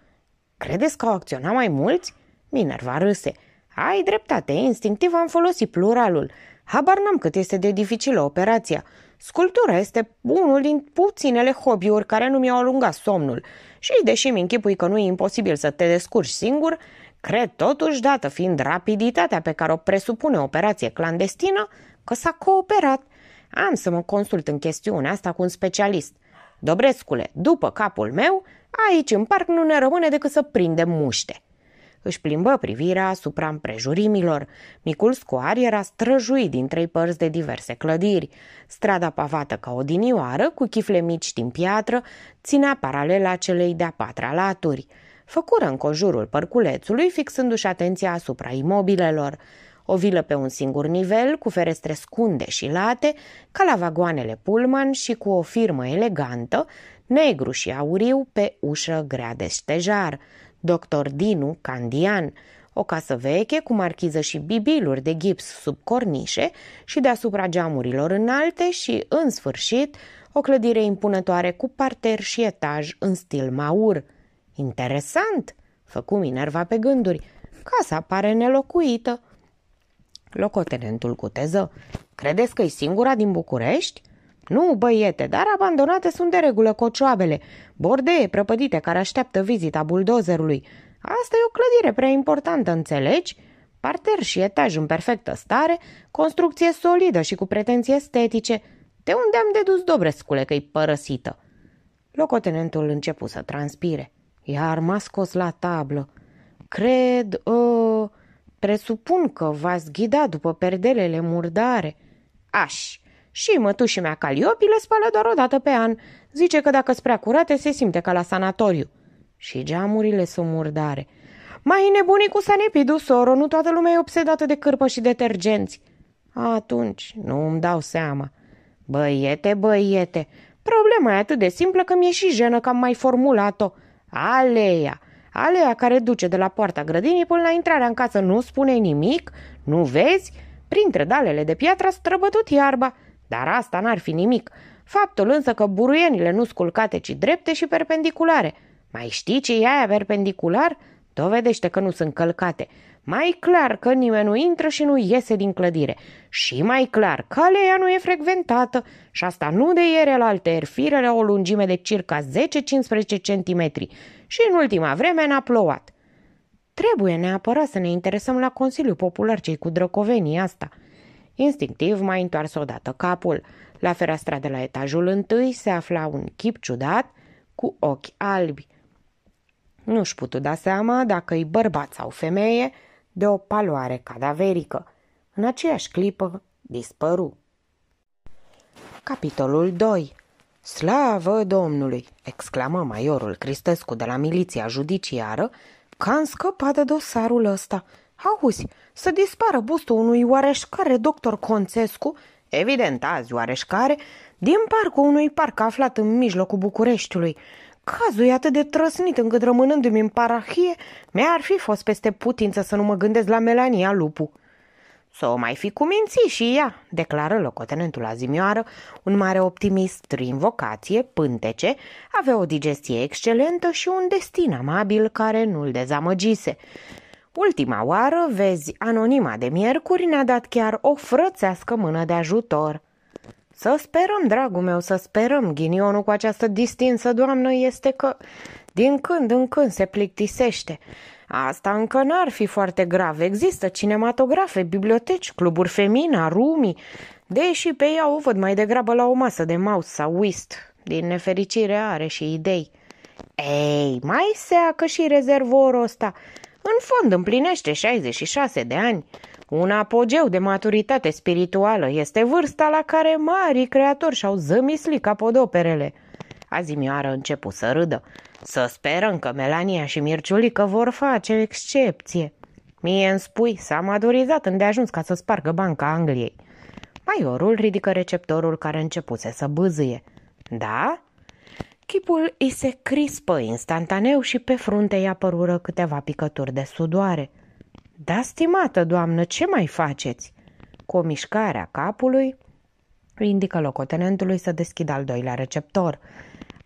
Credeți că au acționat mai mulți? Minerva râse. Ai dreptate, instinctiv am folosit pluralul. Habar n-am cât este de dificilă operația. Sculptura este unul din puținele hobby-uri care nu mi-au alungat somnul și, deși mi închipui că nu e imposibil să te descurci singur, cred totuși, dată fiind rapiditatea pe care o presupune operație clandestină, că s-a cooperat am să mă consult în chestiunea asta cu un specialist. Dobrescule, după capul meu, aici în parc nu ne rămâne decât să prindem muște. Își plimbă privirea asupra împrejurimilor. Micul scoar era străjuit din trei părți de diverse clădiri. Strada pavată ca o dinioară, cu chifle mici din piatră, ținea paralela celei de-a patra laturi. Făcură în cojurul părculețului, fixându-și atenția asupra imobilelor. O vilă pe un singur nivel, cu ferestre scunde și late, ca la vagoanele Pullman și cu o firmă elegantă, negru și auriu, pe ușă grea de ștejar. Doctor Dinu Candian, o casă veche cu marchiză și bibiluri de gips sub cornișe și deasupra geamurilor înalte și, în sfârșit, o clădire impunătoare cu parter și etaj în stil maur. Interesant, făcu Minerva pe gânduri. Casa pare nelocuită. Locotenentul cuteză. credeți că e singura din București? Nu, băiete, dar abandonate sunt de regulă cocioabele, bordeie prăpădite care așteaptă vizita buldozerului. Asta e o clădire prea importantă, înțelegi? Parter și etaj în perfectă stare, construcție solidă și cu pretenții estetice. De unde am dedus, Dobrescule, că-i părăsită? Locotenentul începu să transpire. Iar m-a scos la tablă. Cred, uh, Presupun că v-ați ghida după perdelele murdare. Aș. Și mătușii mea Caliopi le spală doar o dată pe an. Zice că dacă sunt prea curate, se simte ca la sanatoriu. Și geamurile sunt murdare. Mai nebunii cu Sanepidu soro, nu toată lumea e obsedată de cârpă și detergenți. Atunci nu îmi dau seama. Băiete, băiete, problema e atât de simplă că mi-e și jenă că am mai formulat-o. Aleia! Alea care duce de la poarta grădinii până la intrarea în casă nu spune nimic, nu vezi? Printre dalele de piatră a străbătut iarba, dar asta n-ar fi nimic. Faptul însă că buruienile nu sculcate, ci drepte și perpendiculare. Mai știi ce e aia perpendicular? Dovedește că nu sunt călcate. Mai clar că nimeni nu intră și nu iese din clădire. Și mai clar că aleea nu e frecventată și asta nu de ieri la alte firele o lungime de circa 10-15 centimetri și în ultima vreme n-a plouat. Trebuie neapărat să ne interesăm la Consiliul Popular cei cu drăcovenii asta. Instinctiv mai întoarse odată capul. La fereastra de la etajul întâi se afla un chip ciudat cu ochi albi. Nu-și putu da seama dacă e bărbat sau femeie de o paloare cadaverică. În aceeași clipă dispăru. Capitolul 2 Slavă Domnului!" exclamă maiorul Cristescu de la miliția judiciară, că am scăpat de dosarul ăsta. Auzi, să dispară bustul unui oareșcare doctor Concescu, evident azi oareșcare, din parcul unui parc aflat în mijlocul Bucureștiului. Cazul e atât de trăsnit încât rămânându-mi în parahie, mi-ar fi fost peste putință să nu mă gândesc la Melania Lupu. Să o mai fi cuminți și ea, declară locotenentul azimioară, un mare optimist prin vocație, pântece, avea o digestie excelentă și un destin amabil care nu-l dezamăgise. Ultima oară, vezi, anonima de miercuri ne-a dat chiar o frățească mână de ajutor. Să sperăm, dragul meu, să sperăm. Ghinionul cu această distinsă doamnă este că din când în când se plictisește. Asta încă n-ar fi foarte grav. Există cinematografe, biblioteci, cluburi femina, rumii. deși pe ea o văd mai degrabă la o masă de mouse sau whist. Din nefericire are și idei. Ei, mai seacă și rezervorul ăsta. În fond împlinește 66 de ani. Un apogeu de maturitate spirituală este vârsta la care marii creatori și-au zămislit capodoperele – Azimioară începu să râdă. Să sperăm că Melania și Mirciulică vor face excepție. Mie îmi spui, s-a madurizat îndeajuns ca să spargă Banca Angliei. Maiorul ridică receptorul care începuse să bâzâie. Da? Chipul îi se crispă instantaneu și pe frunte i apărură câteva picături de sudoare. Da, stimată doamnă, ce mai faceți? Cu o mișcare a capului, Capri indică locotenentului să deschidă al doilea receptor.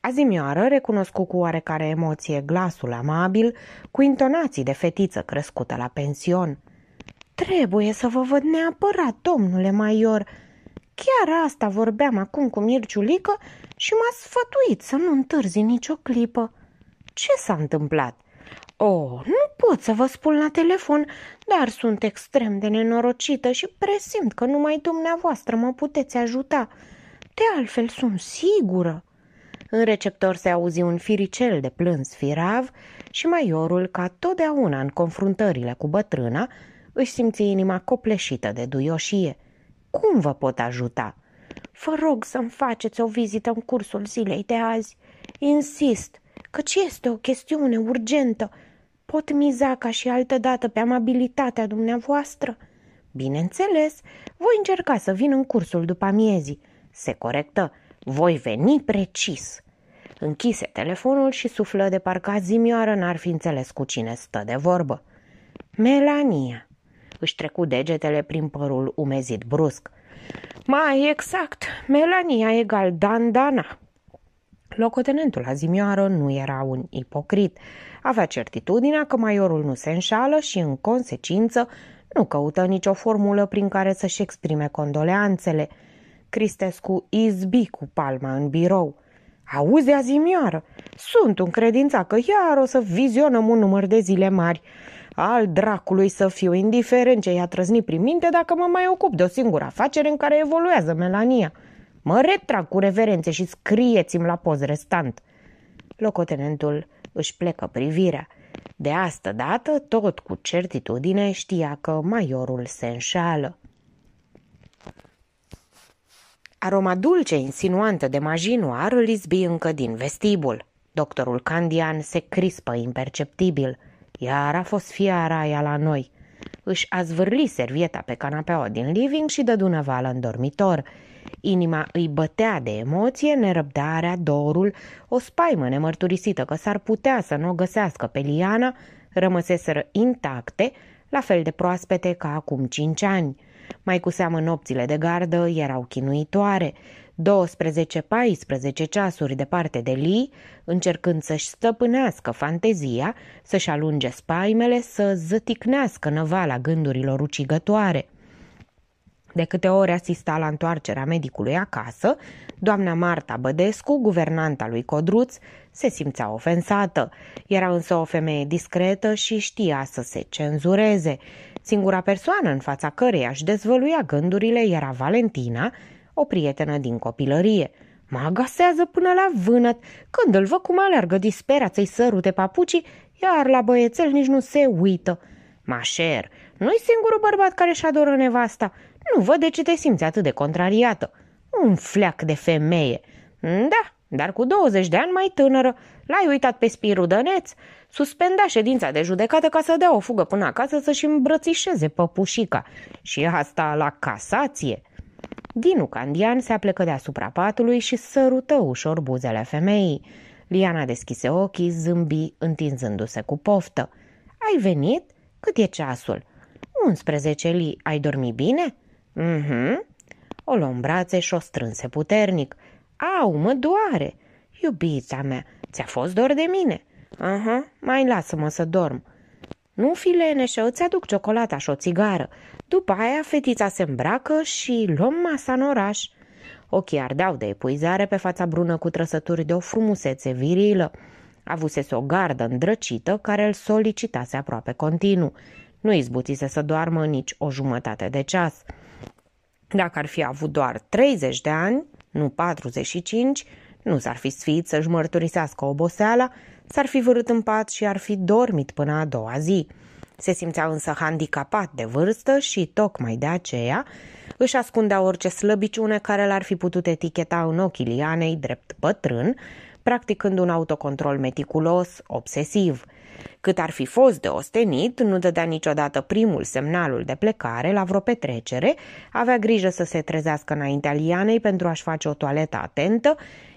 Azimioară recunoscu cu oarecare emoție glasul amabil, cu intonații de fetiță crescută la pension. Trebuie să vă văd neapărat, domnule Maior. Chiar asta vorbeam acum cu Mirciulică și m-a sfătuit să nu întârzi nicio clipă. Ce s-a întâmplat? Oh, nu pot să vă spun la telefon, dar sunt extrem de nenorocită și presimt că numai dumneavoastră mă puteți ajuta. De altfel, sunt sigură. În receptor se auzi un firicel de plâns firav și maiorul, ca totdeauna în confruntările cu bătrâna, își simți inima copleșită de duioșie. Cum vă pot ajuta? Vă rog să-mi faceți o vizită în cursul zilei de azi. Insist, căci este o chestiune urgentă Pot miza ca și altă dată pe amabilitatea dumneavoastră? Bineînțeles, voi încerca să vin în cursul după amiezii. Se corectă, voi veni precis. Închise telefonul și suflă de parcă zimioară n-ar fi înțeles cu cine stă de vorbă. Melania își trecu degetele prin părul umezit brusc. Mai exact, Melania egal Dandana. Locotenentul azimioară nu era un ipocrit. Avea certitudinea că maiorul nu se înșală și, în consecință, nu căută nicio formulă prin care să-și exprime condoleanțele. Cristescu izbi cu palma în birou. Auzi, azimioară, sunt încredința că iar o să vizionăm un număr de zile mari. Al dracului să fiu indiferent ce i-a trăznit prin minte dacă mă mai ocup de o singură afacere în care evoluează Melania. Mă retrag cu reverențe și scrieți-mi la poz restant. Locotenentul își plecă privirea. De asta dată, tot cu certitudine știa că maiorul se înșală. Aroma dulce insinuantă de majinoar îl izbi încă din vestibul. Doctorul Candian se crispă imperceptibil. Iar a fost fiara aia la noi. Își a zvârli servieta pe canapeaua din living și dădu năvală în dormitor – Inima îi bătea de emoție, nerăbdarea, dorul, o spaimă nemărturisită că s-ar putea să nu o găsească pe Liana, rămăseseră intacte, la fel de proaspete ca acum cinci ani. Mai cu seamă nopțile de gardă erau chinuitoare. 12-14 ceasuri departe de Lee, încercând să-și stăpânească fantezia, să-și alunge spaimele, să zăticnească năvala gândurilor ucigătoare. De câte ori asista la întoarcerea medicului acasă, doamna Marta Bădescu, guvernanta lui Codruț, se simțea ofensată. Era însă o femeie discretă și știa să se cenzureze. Singura persoană în fața căreia își dezvăluia gândurile era Valentina, o prietenă din copilărie. Mă agasează până la vânăt, când îl văd cum alergă disperat să-i sărute papucii, iar la băiețel nici nu se uită. Mașer, nu-i singurul bărbat care își adoră nevasta, nu văd de ce te simți atât de contrariată. Un fleac de femeie. Da, dar cu 20 de ani mai tânără. L-ai uitat pe Spiru Dăneț? Suspenda ședința de judecată ca să dea o fugă până acasă să-și îmbrățișeze păpușica. Și asta la casație. Dinu Candian se aplecă deasupra patului și sărută ușor buzele femeii. Liana deschise ochii, zâmbi, întinzându-se cu poftă. Ai venit? Cât e ceasul? 11 li, ai dormit bine?" Mhm. O luă în brațe și o strânse puternic. Au, mă doare! Iubița mea, ți-a fost dor de mine? Aha, mai lasă-mă să dorm. Nu fi leneșă, îți aduc ciocolata și o țigară. După aia fetița se îmbracă și luăm masa în oraș. Ochii ardeau de epuizare pe fața brună cu trăsături de o frumusețe virilă. Avusese o gardă îndrăcită care îl solicitase aproape continuu. Nu izbuțise să doarmă nici o jumătate de ceas. Dacă ar fi avut doar 30 de ani, nu 45, nu s-ar fi sfit să-și mărturisească oboseala, s-ar fi vârât în pat și ar fi dormit până a doua zi. Se simțea însă handicapat de vârstă și, tocmai de aceea, își ascundea orice slăbiciune care l-ar fi putut eticheta în ochii Lianei drept bătrân, practicând un autocontrol meticulos, obsesiv – cât ar fi fost de ostenit, nu dădea niciodată primul semnalul de plecare la vreo petrecere, avea grijă să se trezească înaintea lianei pentru a-și face o toaletă atentă,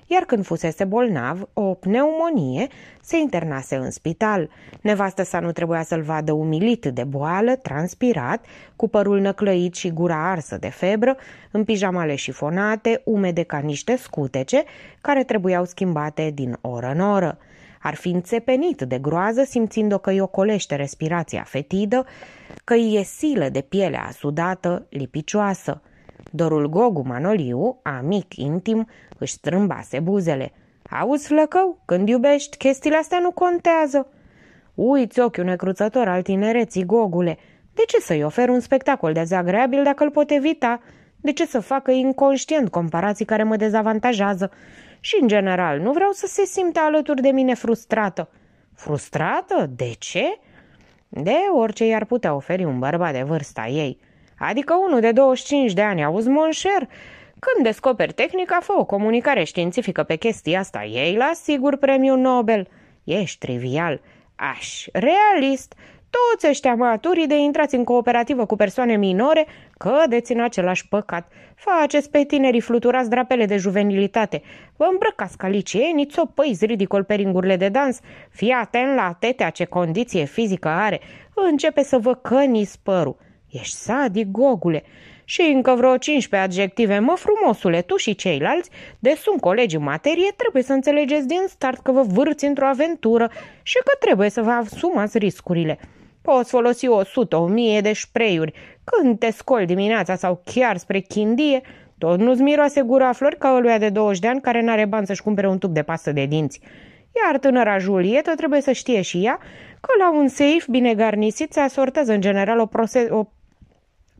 iar când fusese bolnav, o pneumonie, se internase în spital. Nevastă sa nu trebuia să-l vadă umilit de boală, transpirat, cu părul năclăit și gura arsă de febră, în pijamale șifonate, umede ca niște scutece, care trebuiau schimbate din oră în oră. Ar fi înțepenit de groază simțind-o că îi ocolește respirația fetidă, că îi e silă de pielea sudată, lipicioasă. Dorul Gogu Manoliu, amic intim, își strâmbase buzele. Auzi, flăcău, când iubești, chestiile astea nu contează. Uiți ochiul necruțător al tinereții, Gogule. De ce să-i ofer un spectacol dezagreabil dacă îl pot evita? De ce să facă inconștient comparații care mă dezavantajează? și, în general, nu vreau să se simtă alături de mine frustrată. Frustrată? De ce? De orice i-ar putea oferi un bărbat de vârsta ei. Adică unul de 25 de ani, auzi, monșer? Când descoperi tehnica, fă o comunicare științifică pe chestia asta. Ei la sigur premiul Nobel. Ești trivial. Aș, realist, toți ăștia maturii de intrați în cooperativă cu persoane minore, că dețin același păcat. Faceți pe tinerii fluturați drapele de juvenilitate. Vă îmbrăcați ca liceenii, țopăiți ridicol pe ringurile de dans. Fii atent la tetea ce condiție fizică are. Începe să vă căni părul. Ești sadic, gogule. Și încă vreo 15 adjective, mă frumosule, tu și ceilalți, de sunt colegi în materie, trebuie să înțelegeți din start că vă vârți într-o aventură și că trebuie să vă asumați riscurile. Poți folosi o sută, o mie de spreiuri. Când te scol dimineața sau chiar spre chindie, tot nu-ți miroase gura flori ca lui de 20 de ani care n-are bani să-și cumpere un tub de pastă de dinți. Iar tânăra Julietă trebuie să știe și ea că la un seif bine garnisit se asortează în general o, prose- o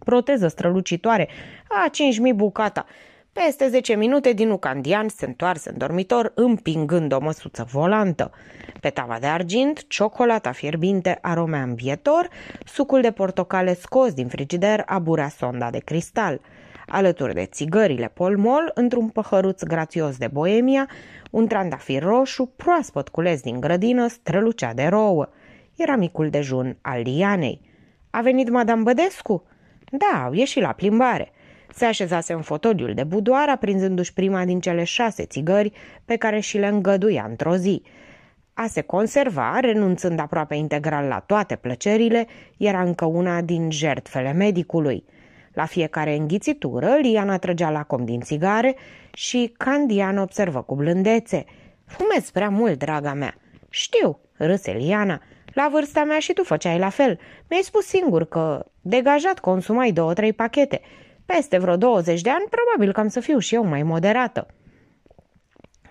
proteză strălucitoare a 5.000 bucata, peste 10 minute, din Candian se întoarse în dormitor, împingând o măsuță volantă. Pe tava de argint, ciocolata fierbinte, aromea îmbietor, sucul de portocale scos din frigider aburea sonda de cristal. Alături de țigările polmol, într-un păhăruț grațios de boemia, un trandafir roșu, proaspăt cules din grădină, strălucea de rouă. Era micul dejun al Lianei. A venit Madame Bădescu?" Da, au ieșit la plimbare." Se așezase în fotoliul de budoar, aprinzându-și prima din cele șase țigări pe care și le îngăduia într-o zi. A se conserva, renunțând aproape integral la toate plăcerile, era încă una din jertfele medicului. La fiecare înghițitură, Liana trăgea lacom din țigare și Candian observă cu blândețe. Fumezi prea mult, draga mea." Știu," râse Liana. La vârsta mea și tu făceai la fel. Mi-ai spus singur că, degajat, consumai două-trei pachete peste vreo 20 de ani, probabil că am să fiu și eu mai moderată.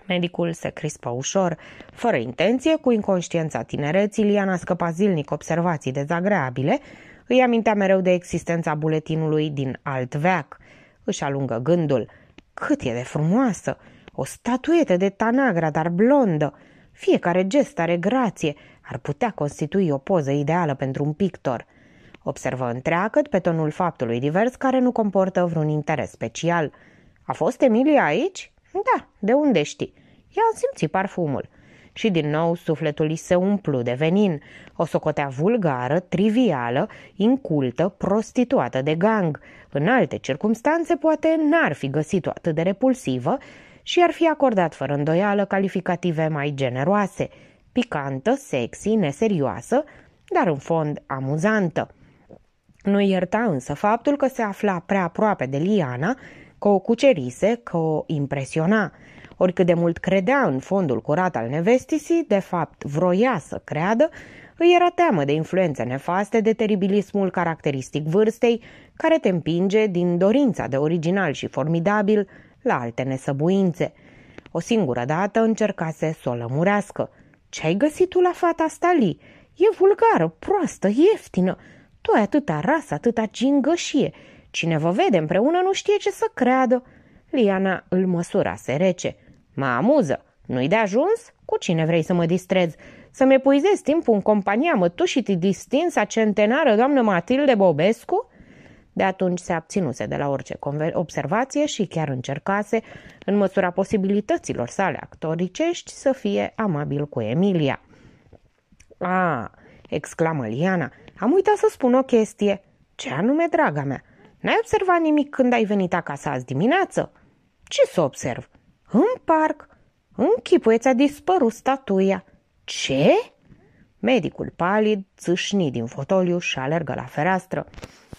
Medicul se crispă ușor. Fără intenție, cu inconștiența tinereții, Liana scăpa zilnic observații dezagreabile, îi amintea mereu de existența buletinului din alt veac. Își alungă gândul. Cât e de frumoasă! O statuetă de tanagra, dar blondă! Fiecare gest are grație, ar putea constitui o poză ideală pentru un pictor – Observă întreagăt pe tonul faptului divers care nu comportă vreun interes special. A fost Emilia aici? Da, de unde știi? Ea am simțit parfumul. Și din nou sufletul îi se umplu de venin, o socotea vulgară, trivială, incultă, prostituată de gang. În alte circunstanțe poate n-ar fi găsit-o atât de repulsivă și ar fi acordat fără îndoială calificative mai generoase, picantă, sexy, neserioasă, dar în fond amuzantă. Nu ierta însă faptul că se afla prea aproape de Liana, că o cucerise, că o impresiona. Oricât de mult credea în fondul curat al nevestisii, de fapt vroia să creadă, îi era teamă de influențe nefaste, de teribilismul caracteristic vârstei, care te împinge din dorința de original și formidabil la alte nesăbuințe. O singură dată încercase să o lămurească. Ce-ai găsit tu la fata asta, Lee? E vulgară, proastă, ieftină. Tu ai atâta rasă, atâta gingășie. Cine vă vede împreună nu știe ce să creadă. Liana îl măsura se rece. Mă amuză. Nu-i de ajuns? Cu cine vrei să mă distrez? Să-mi epuizez timpul în compania mătușitii distinsa centenară doamnă Matilde Bobescu? De atunci se abținuse de la orice observație și chiar încercase, în măsura posibilităților sale actoricești, să fie amabil cu Emilia. A, exclamă Liana, am uitat să spun o chestie. Ce anume, draga mea? N-ai observat nimic când ai venit acasă azi dimineață? Ce să observ? În parc. Închipuie ți-a dispărut statuia. Ce? Medicul palid țâșni din fotoliu și alergă la fereastră.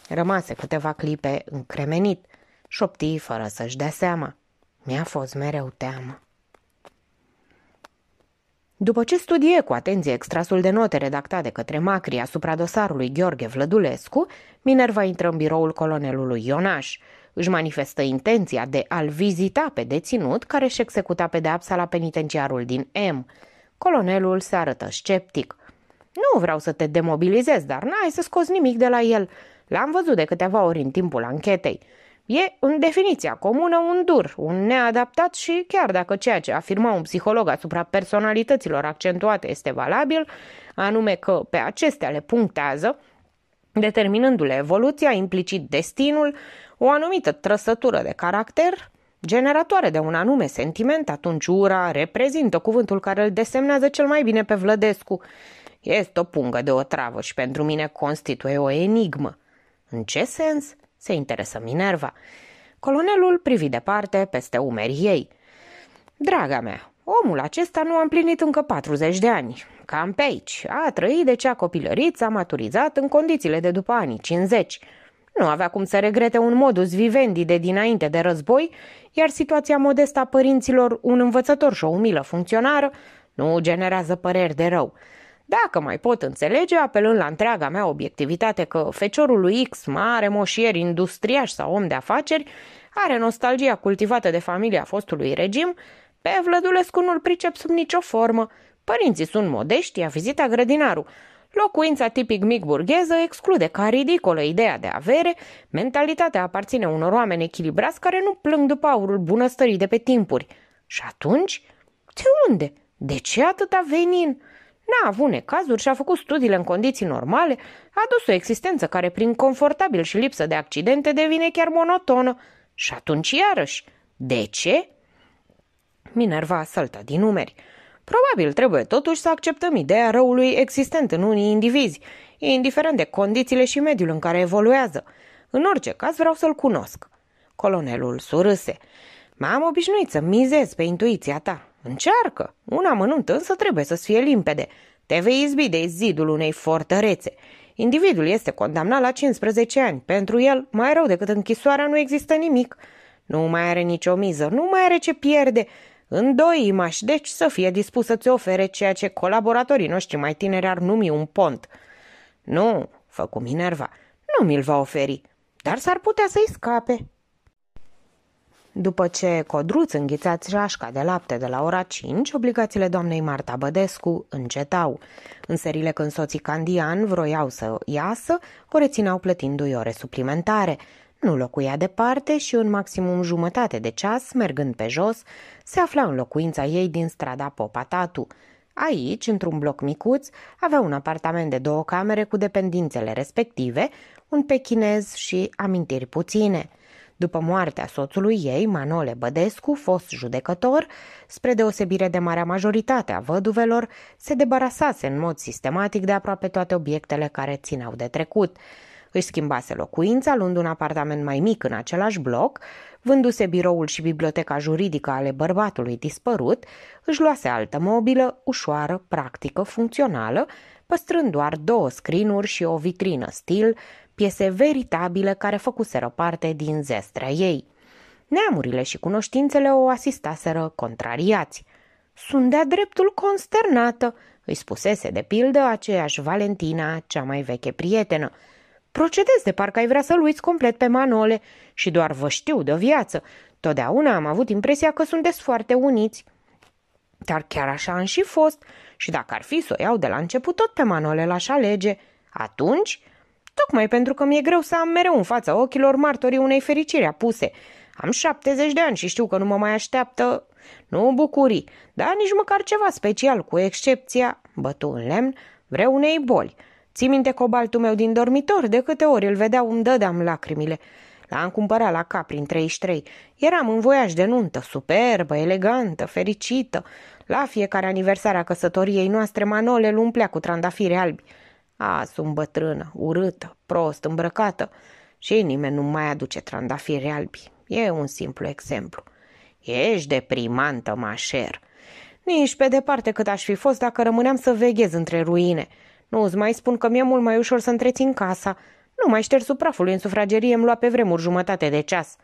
Rămase câteva clipe încremenit, șoptii fără să-și dea seama. Mi-a fost mereu teamă. După ce studie cu atenție extrasul de note redactat de către Macri asupra dosarului Gheorghe Vlădulescu, Minerva intră în biroul colonelului Ionaș. Își manifestă intenția de a-l vizita pe deținut care își executa pedeapsa la penitenciarul din M. Colonelul se arătă sceptic. Nu vreau să te demobilizez, dar n-ai să scoți nimic de la el. L-am văzut de câteva ori în timpul anchetei. E, în definiția comună, un dur, un neadaptat și, chiar dacă ceea ce afirma un psiholog asupra personalităților accentuate este valabil, anume că pe acestea le punctează, determinându-le evoluția, implicit destinul, o anumită trăsătură de caracter, generatoare de un anume sentiment, atunci ura reprezintă cuvântul care îl desemnează cel mai bine pe Vlădescu. Este o pungă de o travă și pentru mine constituie o enigmă. În ce sens? Se interesă Minerva. Colonelul privi departe, peste umeri ei. Draga mea, omul acesta nu a împlinit încă 40 de ani. Cam pe aici. A trăit de cea copilărit, s-a maturizat în condițiile de după anii 50. Nu avea cum să regrete un modus vivendi de dinainte de război, iar situația modestă a părinților, un învățător și o umilă funcționară, nu generează păreri de rău. Dacă mai pot înțelege, apelând la întreaga mea obiectivitate că feciorul lui X, mare moșier, industriaș sau om de afaceri, are nostalgia cultivată de familia fostului regim, pe Vlădulescu nu-l pricep sub nicio formă. Părinții sunt modești, a vizita grădinarul. Locuința tipic mic burgheză exclude ca ridicolă ideea de avere, mentalitatea aparține unor oameni echilibrați care nu plâng după aurul bunăstării de pe timpuri. Și atunci, de unde? De ce atâta venin? N-a avut necazuri și a făcut studiile în condiții normale, a dus o existență care, prin confortabil și lipsă de accidente, devine chiar monotonă. Și atunci iarăși, de ce? Minerva săltă din numeri. Probabil trebuie totuși să acceptăm ideea răului existent în unii indivizi, indiferent de condițiile și mediul în care evoluează. În orice caz vreau să-l cunosc. Colonelul surâse. M-am obișnuit să mizez pe intuiția ta. Încearcă! Un amănunt însă trebuie să fie limpede. Te vei izbi de zidul unei fortărețe. Individul este condamnat la 15 ani. Pentru el, mai rău decât închisoarea, nu există nimic. Nu mai are nicio miză, nu mai are ce pierde. În doi imași, deci să fie dispus să-ți ofere ceea ce colaboratorii noștri mai tineri ar numi un pont. Nu, făcu Minerva, nu mi-l va oferi, dar s-ar putea să-i scape. După ce Codruț înghițați jașca de lapte de la ora 5, obligațiile doamnei Marta Bădescu încetau. În serile când soții Candian vroiau să iasă, o reținau plătindu-i ore suplimentare. Nu locuia departe și în maximum jumătate de ceas, mergând pe jos, se afla în locuința ei din strada Popatatu. Aici, într-un bloc micuț, avea un apartament de două camere cu dependințele respective, un pechinez și amintiri puține – după moartea soțului ei, Manole Bădescu, fost judecător, spre deosebire de marea majoritate a văduvelor, se debarasase în mod sistematic de aproape toate obiectele care țineau de trecut. Își schimbase locuința, luând un apartament mai mic în același bloc, vânduse biroul și biblioteca juridică ale bărbatului dispărut, își luase altă mobilă, ușoară, practică, funcțională, păstrând doar două scrinuri și o vitrină stil piese veritabile care făcuseră parte din zestrea ei. Neamurile și cunoștințele o asistaseră contrariați. Sunt de-a dreptul consternată, îi spusese de pildă aceeași Valentina, cea mai veche prietenă. Procedez de parcă ai vrea să-l uiți complet pe Manole și doar vă știu de viață. Totdeauna am avut impresia că sunteți foarte uniți. Dar chiar așa am și fost și dacă ar fi să o iau de la început tot pe Manole l-aș alege. Atunci Tocmai pentru că mi-e greu să am mereu în fața ochilor martorii unei fericiri apuse. Am 70 de ani și știu că nu mă mai așteaptă, nu bucurii, dar nici măcar ceva special, cu excepția, bătu în lemn, vreau unei boli. Ții minte cobaltul meu din dormitor? De câte ori îl vedeau, îmi dădeam lacrimile. L-am cumpărat la Capri prin 33. Eram în voiaj de nuntă, superbă, elegantă, fericită. La fiecare aniversare a căsătoriei noastre, Manole îl umplea cu trandafiri albi. A, sunt bătrână, urâtă, prost, îmbrăcată și nimeni nu mai aduce trandafiri albi. E un simplu exemplu. Ești deprimantă, mașer. Nici pe departe cât aș fi fost dacă rămâneam să veghez între ruine. Nu îți mai spun că mi-e mult mai ușor să întrețin casa. Nu mai șterg supraful în sufragerie îmi lua pe vremuri jumătate de ceas.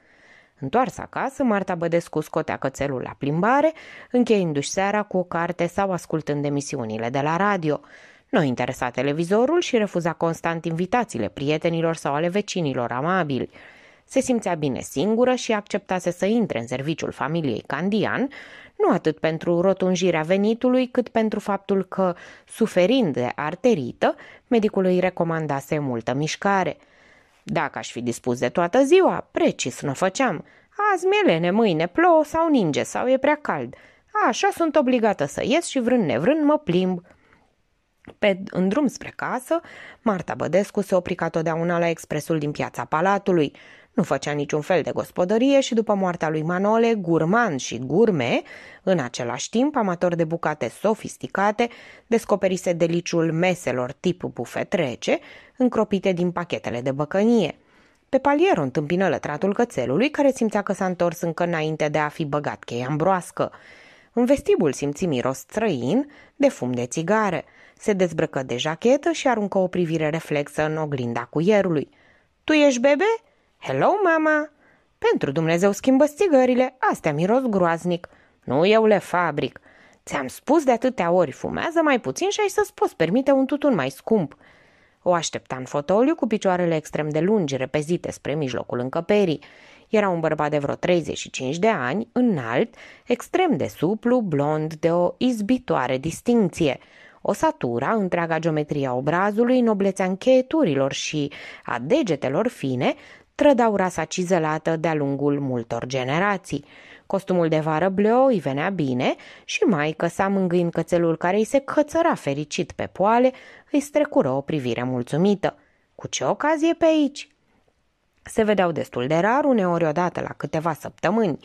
Întoarsă acasă, Marta Bădescu scotea cățelul la plimbare, încheindu-și seara cu o carte sau ascultând emisiunile de la radio – nu interesa televizorul și refuza constant invitațiile prietenilor sau ale vecinilor amabili. Se simțea bine singură și acceptase să intre în serviciul familiei Candian, nu atât pentru rotunjirea venitului, cât pentru faptul că, suferind de arterită, medicul îi recomandase multă mișcare. Dacă aș fi dispus de toată ziua, precis nu făceam. Azi mielene, mâine plouă sau ninge sau e prea cald. Așa sunt obligată să ies și vrând nevrând mă plimb. Pe, în drum spre casă, Marta Bădescu se opri totdeauna la expresul din piața Palatului. Nu făcea niciun fel de gospodărie și după moartea lui Manole, gurman și gurme, în același timp amator de bucate sofisticate, descoperise deliciul meselor tip bufet rece, încropite din pachetele de băcănie. Pe palier o întâmpină lătratul cățelului, care simțea că s-a întors încă înainte de a fi băgat cheia în broască. În vestibul simți miros străin de fum de țigare – se dezbrăcă de jachetă și aruncă o privire reflexă în oglinda cuierului. Tu ești bebe? Hello, mama! Pentru Dumnezeu schimbă țigările, astea miros groaznic. Nu eu le fabric. Ți-am spus de atâtea ori, fumează mai puțin și ai să-ți poți permite un tutun mai scump. O aștepta în fotoliu cu picioarele extrem de lungi, repezite spre mijlocul încăperii. Era un bărbat de vreo 35 de ani, înalt, extrem de suplu, blond, de o izbitoare distinție. Osatura, întreaga geometria obrazului, noblețea încheieturilor și a degetelor fine trădau rasa cizelată de-a lungul multor generații. Costumul de vară bleu îi venea bine și mai că s-a mângâin cățelul care îi se cățăra fericit pe poale, îi strecură o privire mulțumită. Cu ce ocazie pe aici? Se vedeau destul de rar, uneori odată la câteva săptămâni.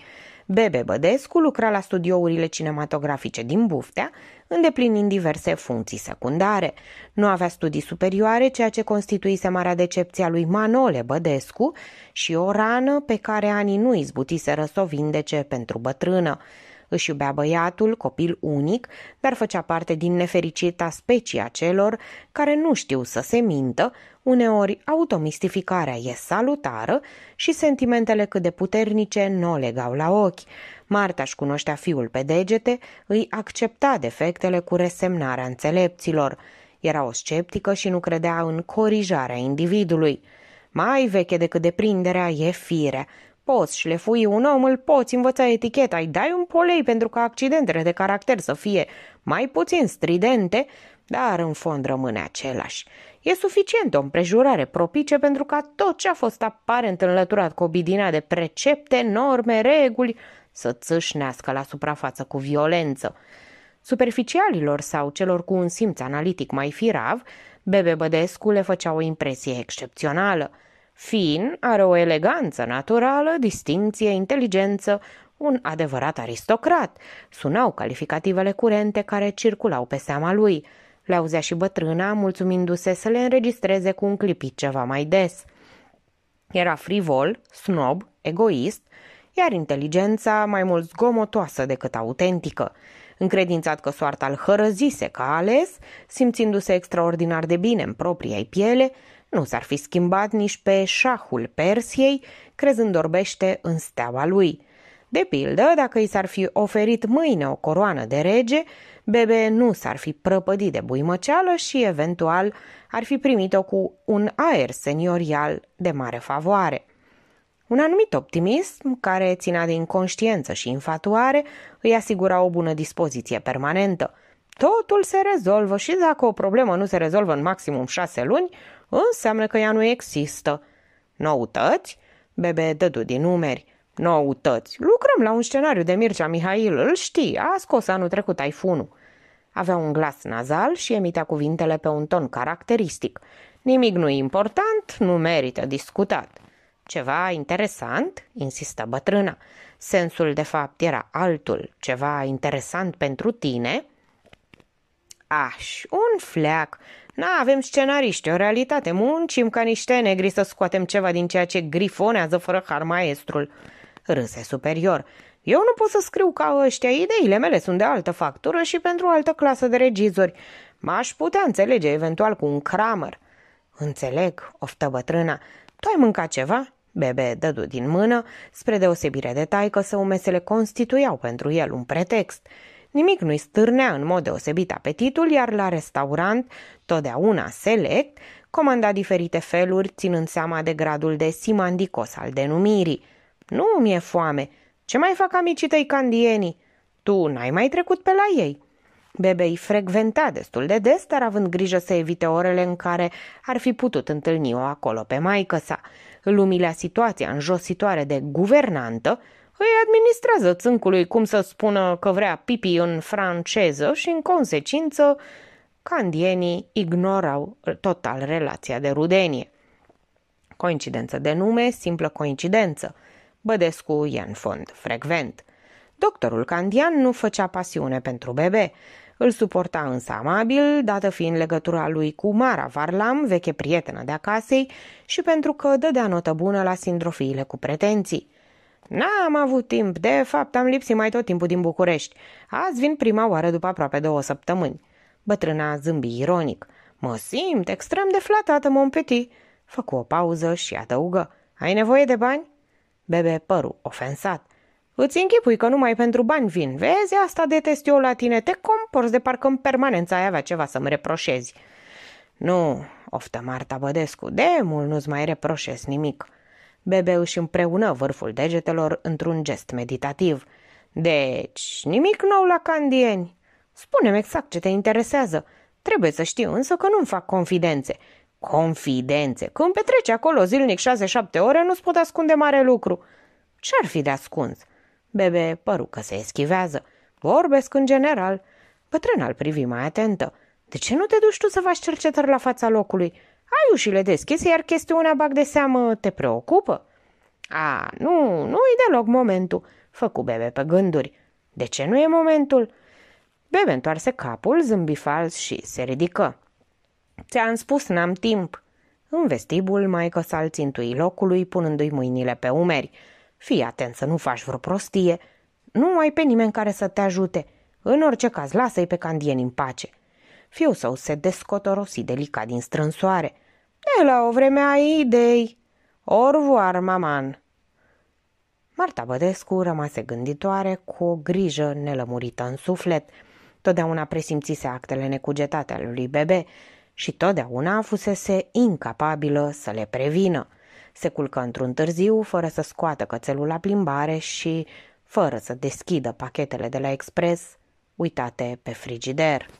Bebe Bădescu lucra la studiourile cinematografice din Buftea, îndeplinind diverse funcții secundare. Nu avea studii superioare, ceea ce constituise marea decepție a lui Manole Bădescu și o rană pe care anii nu izbutiseră să o vindece pentru bătrână. Își iubea băiatul, copil unic, dar făcea parte din nefericita specia celor care nu știu să se mintă, uneori automistificarea e salutară și sentimentele cât de puternice nu legau la ochi. Marta își cunoștea fiul pe degete, îi accepta defectele cu resemnarea înțelepților. Era o sceptică și nu credea în corijarea individului. Mai veche decât deprinderea e firea. Poți șlefui un om, îl poți învăța eticheta, îi dai un polei pentru ca accidentele de caracter să fie mai puțin stridente, dar în fond rămâne același. E suficient o împrejurare propice pentru ca tot ce a fost aparent înlăturat cu obidinea de precepte, norme, reguli, să țâșnească la suprafață cu violență. Superficialilor sau celor cu un simț analitic mai firav, Bebe Bădescu le făcea o impresie excepțională. Fin are o eleganță naturală, distinție, inteligență, un adevărat aristocrat. Sunau calificativele curente care circulau pe seama lui. Le auzea și bătrâna, mulțumindu-se să le înregistreze cu un clipit ceva mai des. Era frivol, snob, egoist, iar inteligența mai mult zgomotoasă decât autentică. Încredințat că soarta îl hărăzise că ales, simțindu-se extraordinar de bine în propria ei piele, nu s-ar fi schimbat nici pe șahul Persiei, crezând orbește în steaua lui. De pildă, dacă i s-ar fi oferit mâine o coroană de rege, Bebe nu s-ar fi prăpădit de buimăceală și, eventual, ar fi primit-o cu un aer seniorial de mare favoare. Un anumit optimism, care ținea de conștiență și infatuare, îi asigura o bună dispoziție permanentă. Totul se rezolvă și dacă o problemă nu se rezolvă în maximum șase luni, înseamnă că ea nu există. Noutăți? Bebe dădu din numeri. Noutăți. Lucrăm la un scenariu de Mircea Mihail, îl știi, a scos anul trecut taifunul. Avea un glas nazal și emitea cuvintele pe un ton caracteristic. Nimic nu important, nu merită discutat. Ceva interesant?" insistă bătrâna. Sensul, de fapt, era altul. Ceva interesant pentru tine?" Aș, un fleac. Na, avem scenariști, o realitate. Muncim ca niște negri să scoatem ceva din ceea ce grifonează fără har maestrul. Râse superior. Eu nu pot să scriu ca ăștia, ideile mele sunt de altă factură și pentru o altă clasă de regizori. M-aș putea înțelege eventual cu un cramer. Înțeleg, oftă bătrâna. Tu ai mâncat ceva? Bebe dădu din mână, spre deosebire de taică să umesele constituiau pentru el un pretext. Nimic nu-i stârnea în mod deosebit apetitul, iar la restaurant, totdeauna select, comanda diferite feluri, ținând seama de gradul de simandicos al denumirii. Nu mi-e foame. Ce mai fac amicii tăi candienii? Tu n-ai mai trecut pe la ei?" Bebe frecventa destul de des, dar având grijă să evite orele în care ar fi putut întâlni-o acolo pe maică sa îl umilea situația înjositoare de guvernantă, îi administrează țâncului cum să spună că vrea pipi în franceză și, în consecință, candienii ignorau total relația de rudenie. Coincidență de nume, simplă coincidență. Bădescu e în fond frecvent. Doctorul Candian nu făcea pasiune pentru bebe, îl suporta însă amabil, dată fiind legătura lui cu Mara Varlam, veche prietenă de acasă, și pentru că dădea notă bună la sindrofiile cu pretenții. N-am avut timp, de fapt am lipsit mai tot timpul din București. Azi vin prima oară după aproape două săptămâni. Bătrâna zâmbi ironic. Mă simt extrem de flatată, mon petit. Făcu o pauză și adăugă. Ai nevoie de bani? Bebe păru ofensat. Îți închipui că numai pentru bani vin. Vezi, asta detest eu la tine. Te comporți de parcă în permanență ai avea ceva să-mi reproșezi. Nu, oftă Marta Bădescu, de mult nu-ți mai reproșez nimic. Bebe își împreună vârful degetelor într-un gest meditativ. Deci, nimic nou la candieni. Spune-mi exact ce te interesează. Trebuie să știu însă că nu-mi fac confidențe. Confidențe? Când petreci acolo zilnic șase șapte ore, nu-ți pot ascunde mare lucru. Ce-ar fi de ascuns? Bebe păru că se eschivează. Vorbesc în general. Bătrâna îl privi mai atentă. De ce nu te duci tu să faci cercetări la fața locului? Ai ușile deschise, iar chestiunea bag de seamă te preocupă? A, nu, nu-i deloc momentul, făcu bebe pe gânduri. De ce nu e momentul? Bebe întoarse capul, zâmbi fals și se ridică. Ți-am spus, n-am timp. În vestibul, maică s-a locului, punându-i mâinile pe umeri. Fii atent să nu faci vreo prostie. Nu ai pe nimeni care să te ajute. În orice caz, lasă-i pe candieni în pace. Fiul său se descotorosi delicat din strânsoare. De la o vreme ai idei. Orvoar, maman. Marta Bădescu rămase gânditoare cu o grijă nelămurită în suflet. Totdeauna presimțise actele necugetate ale lui Bebe și totdeauna fusese incapabilă să le prevină. Se culcă într-un târziu, fără să scoată cățelul la plimbare și, fără să deschidă pachetele de la expres, uitate pe frigider.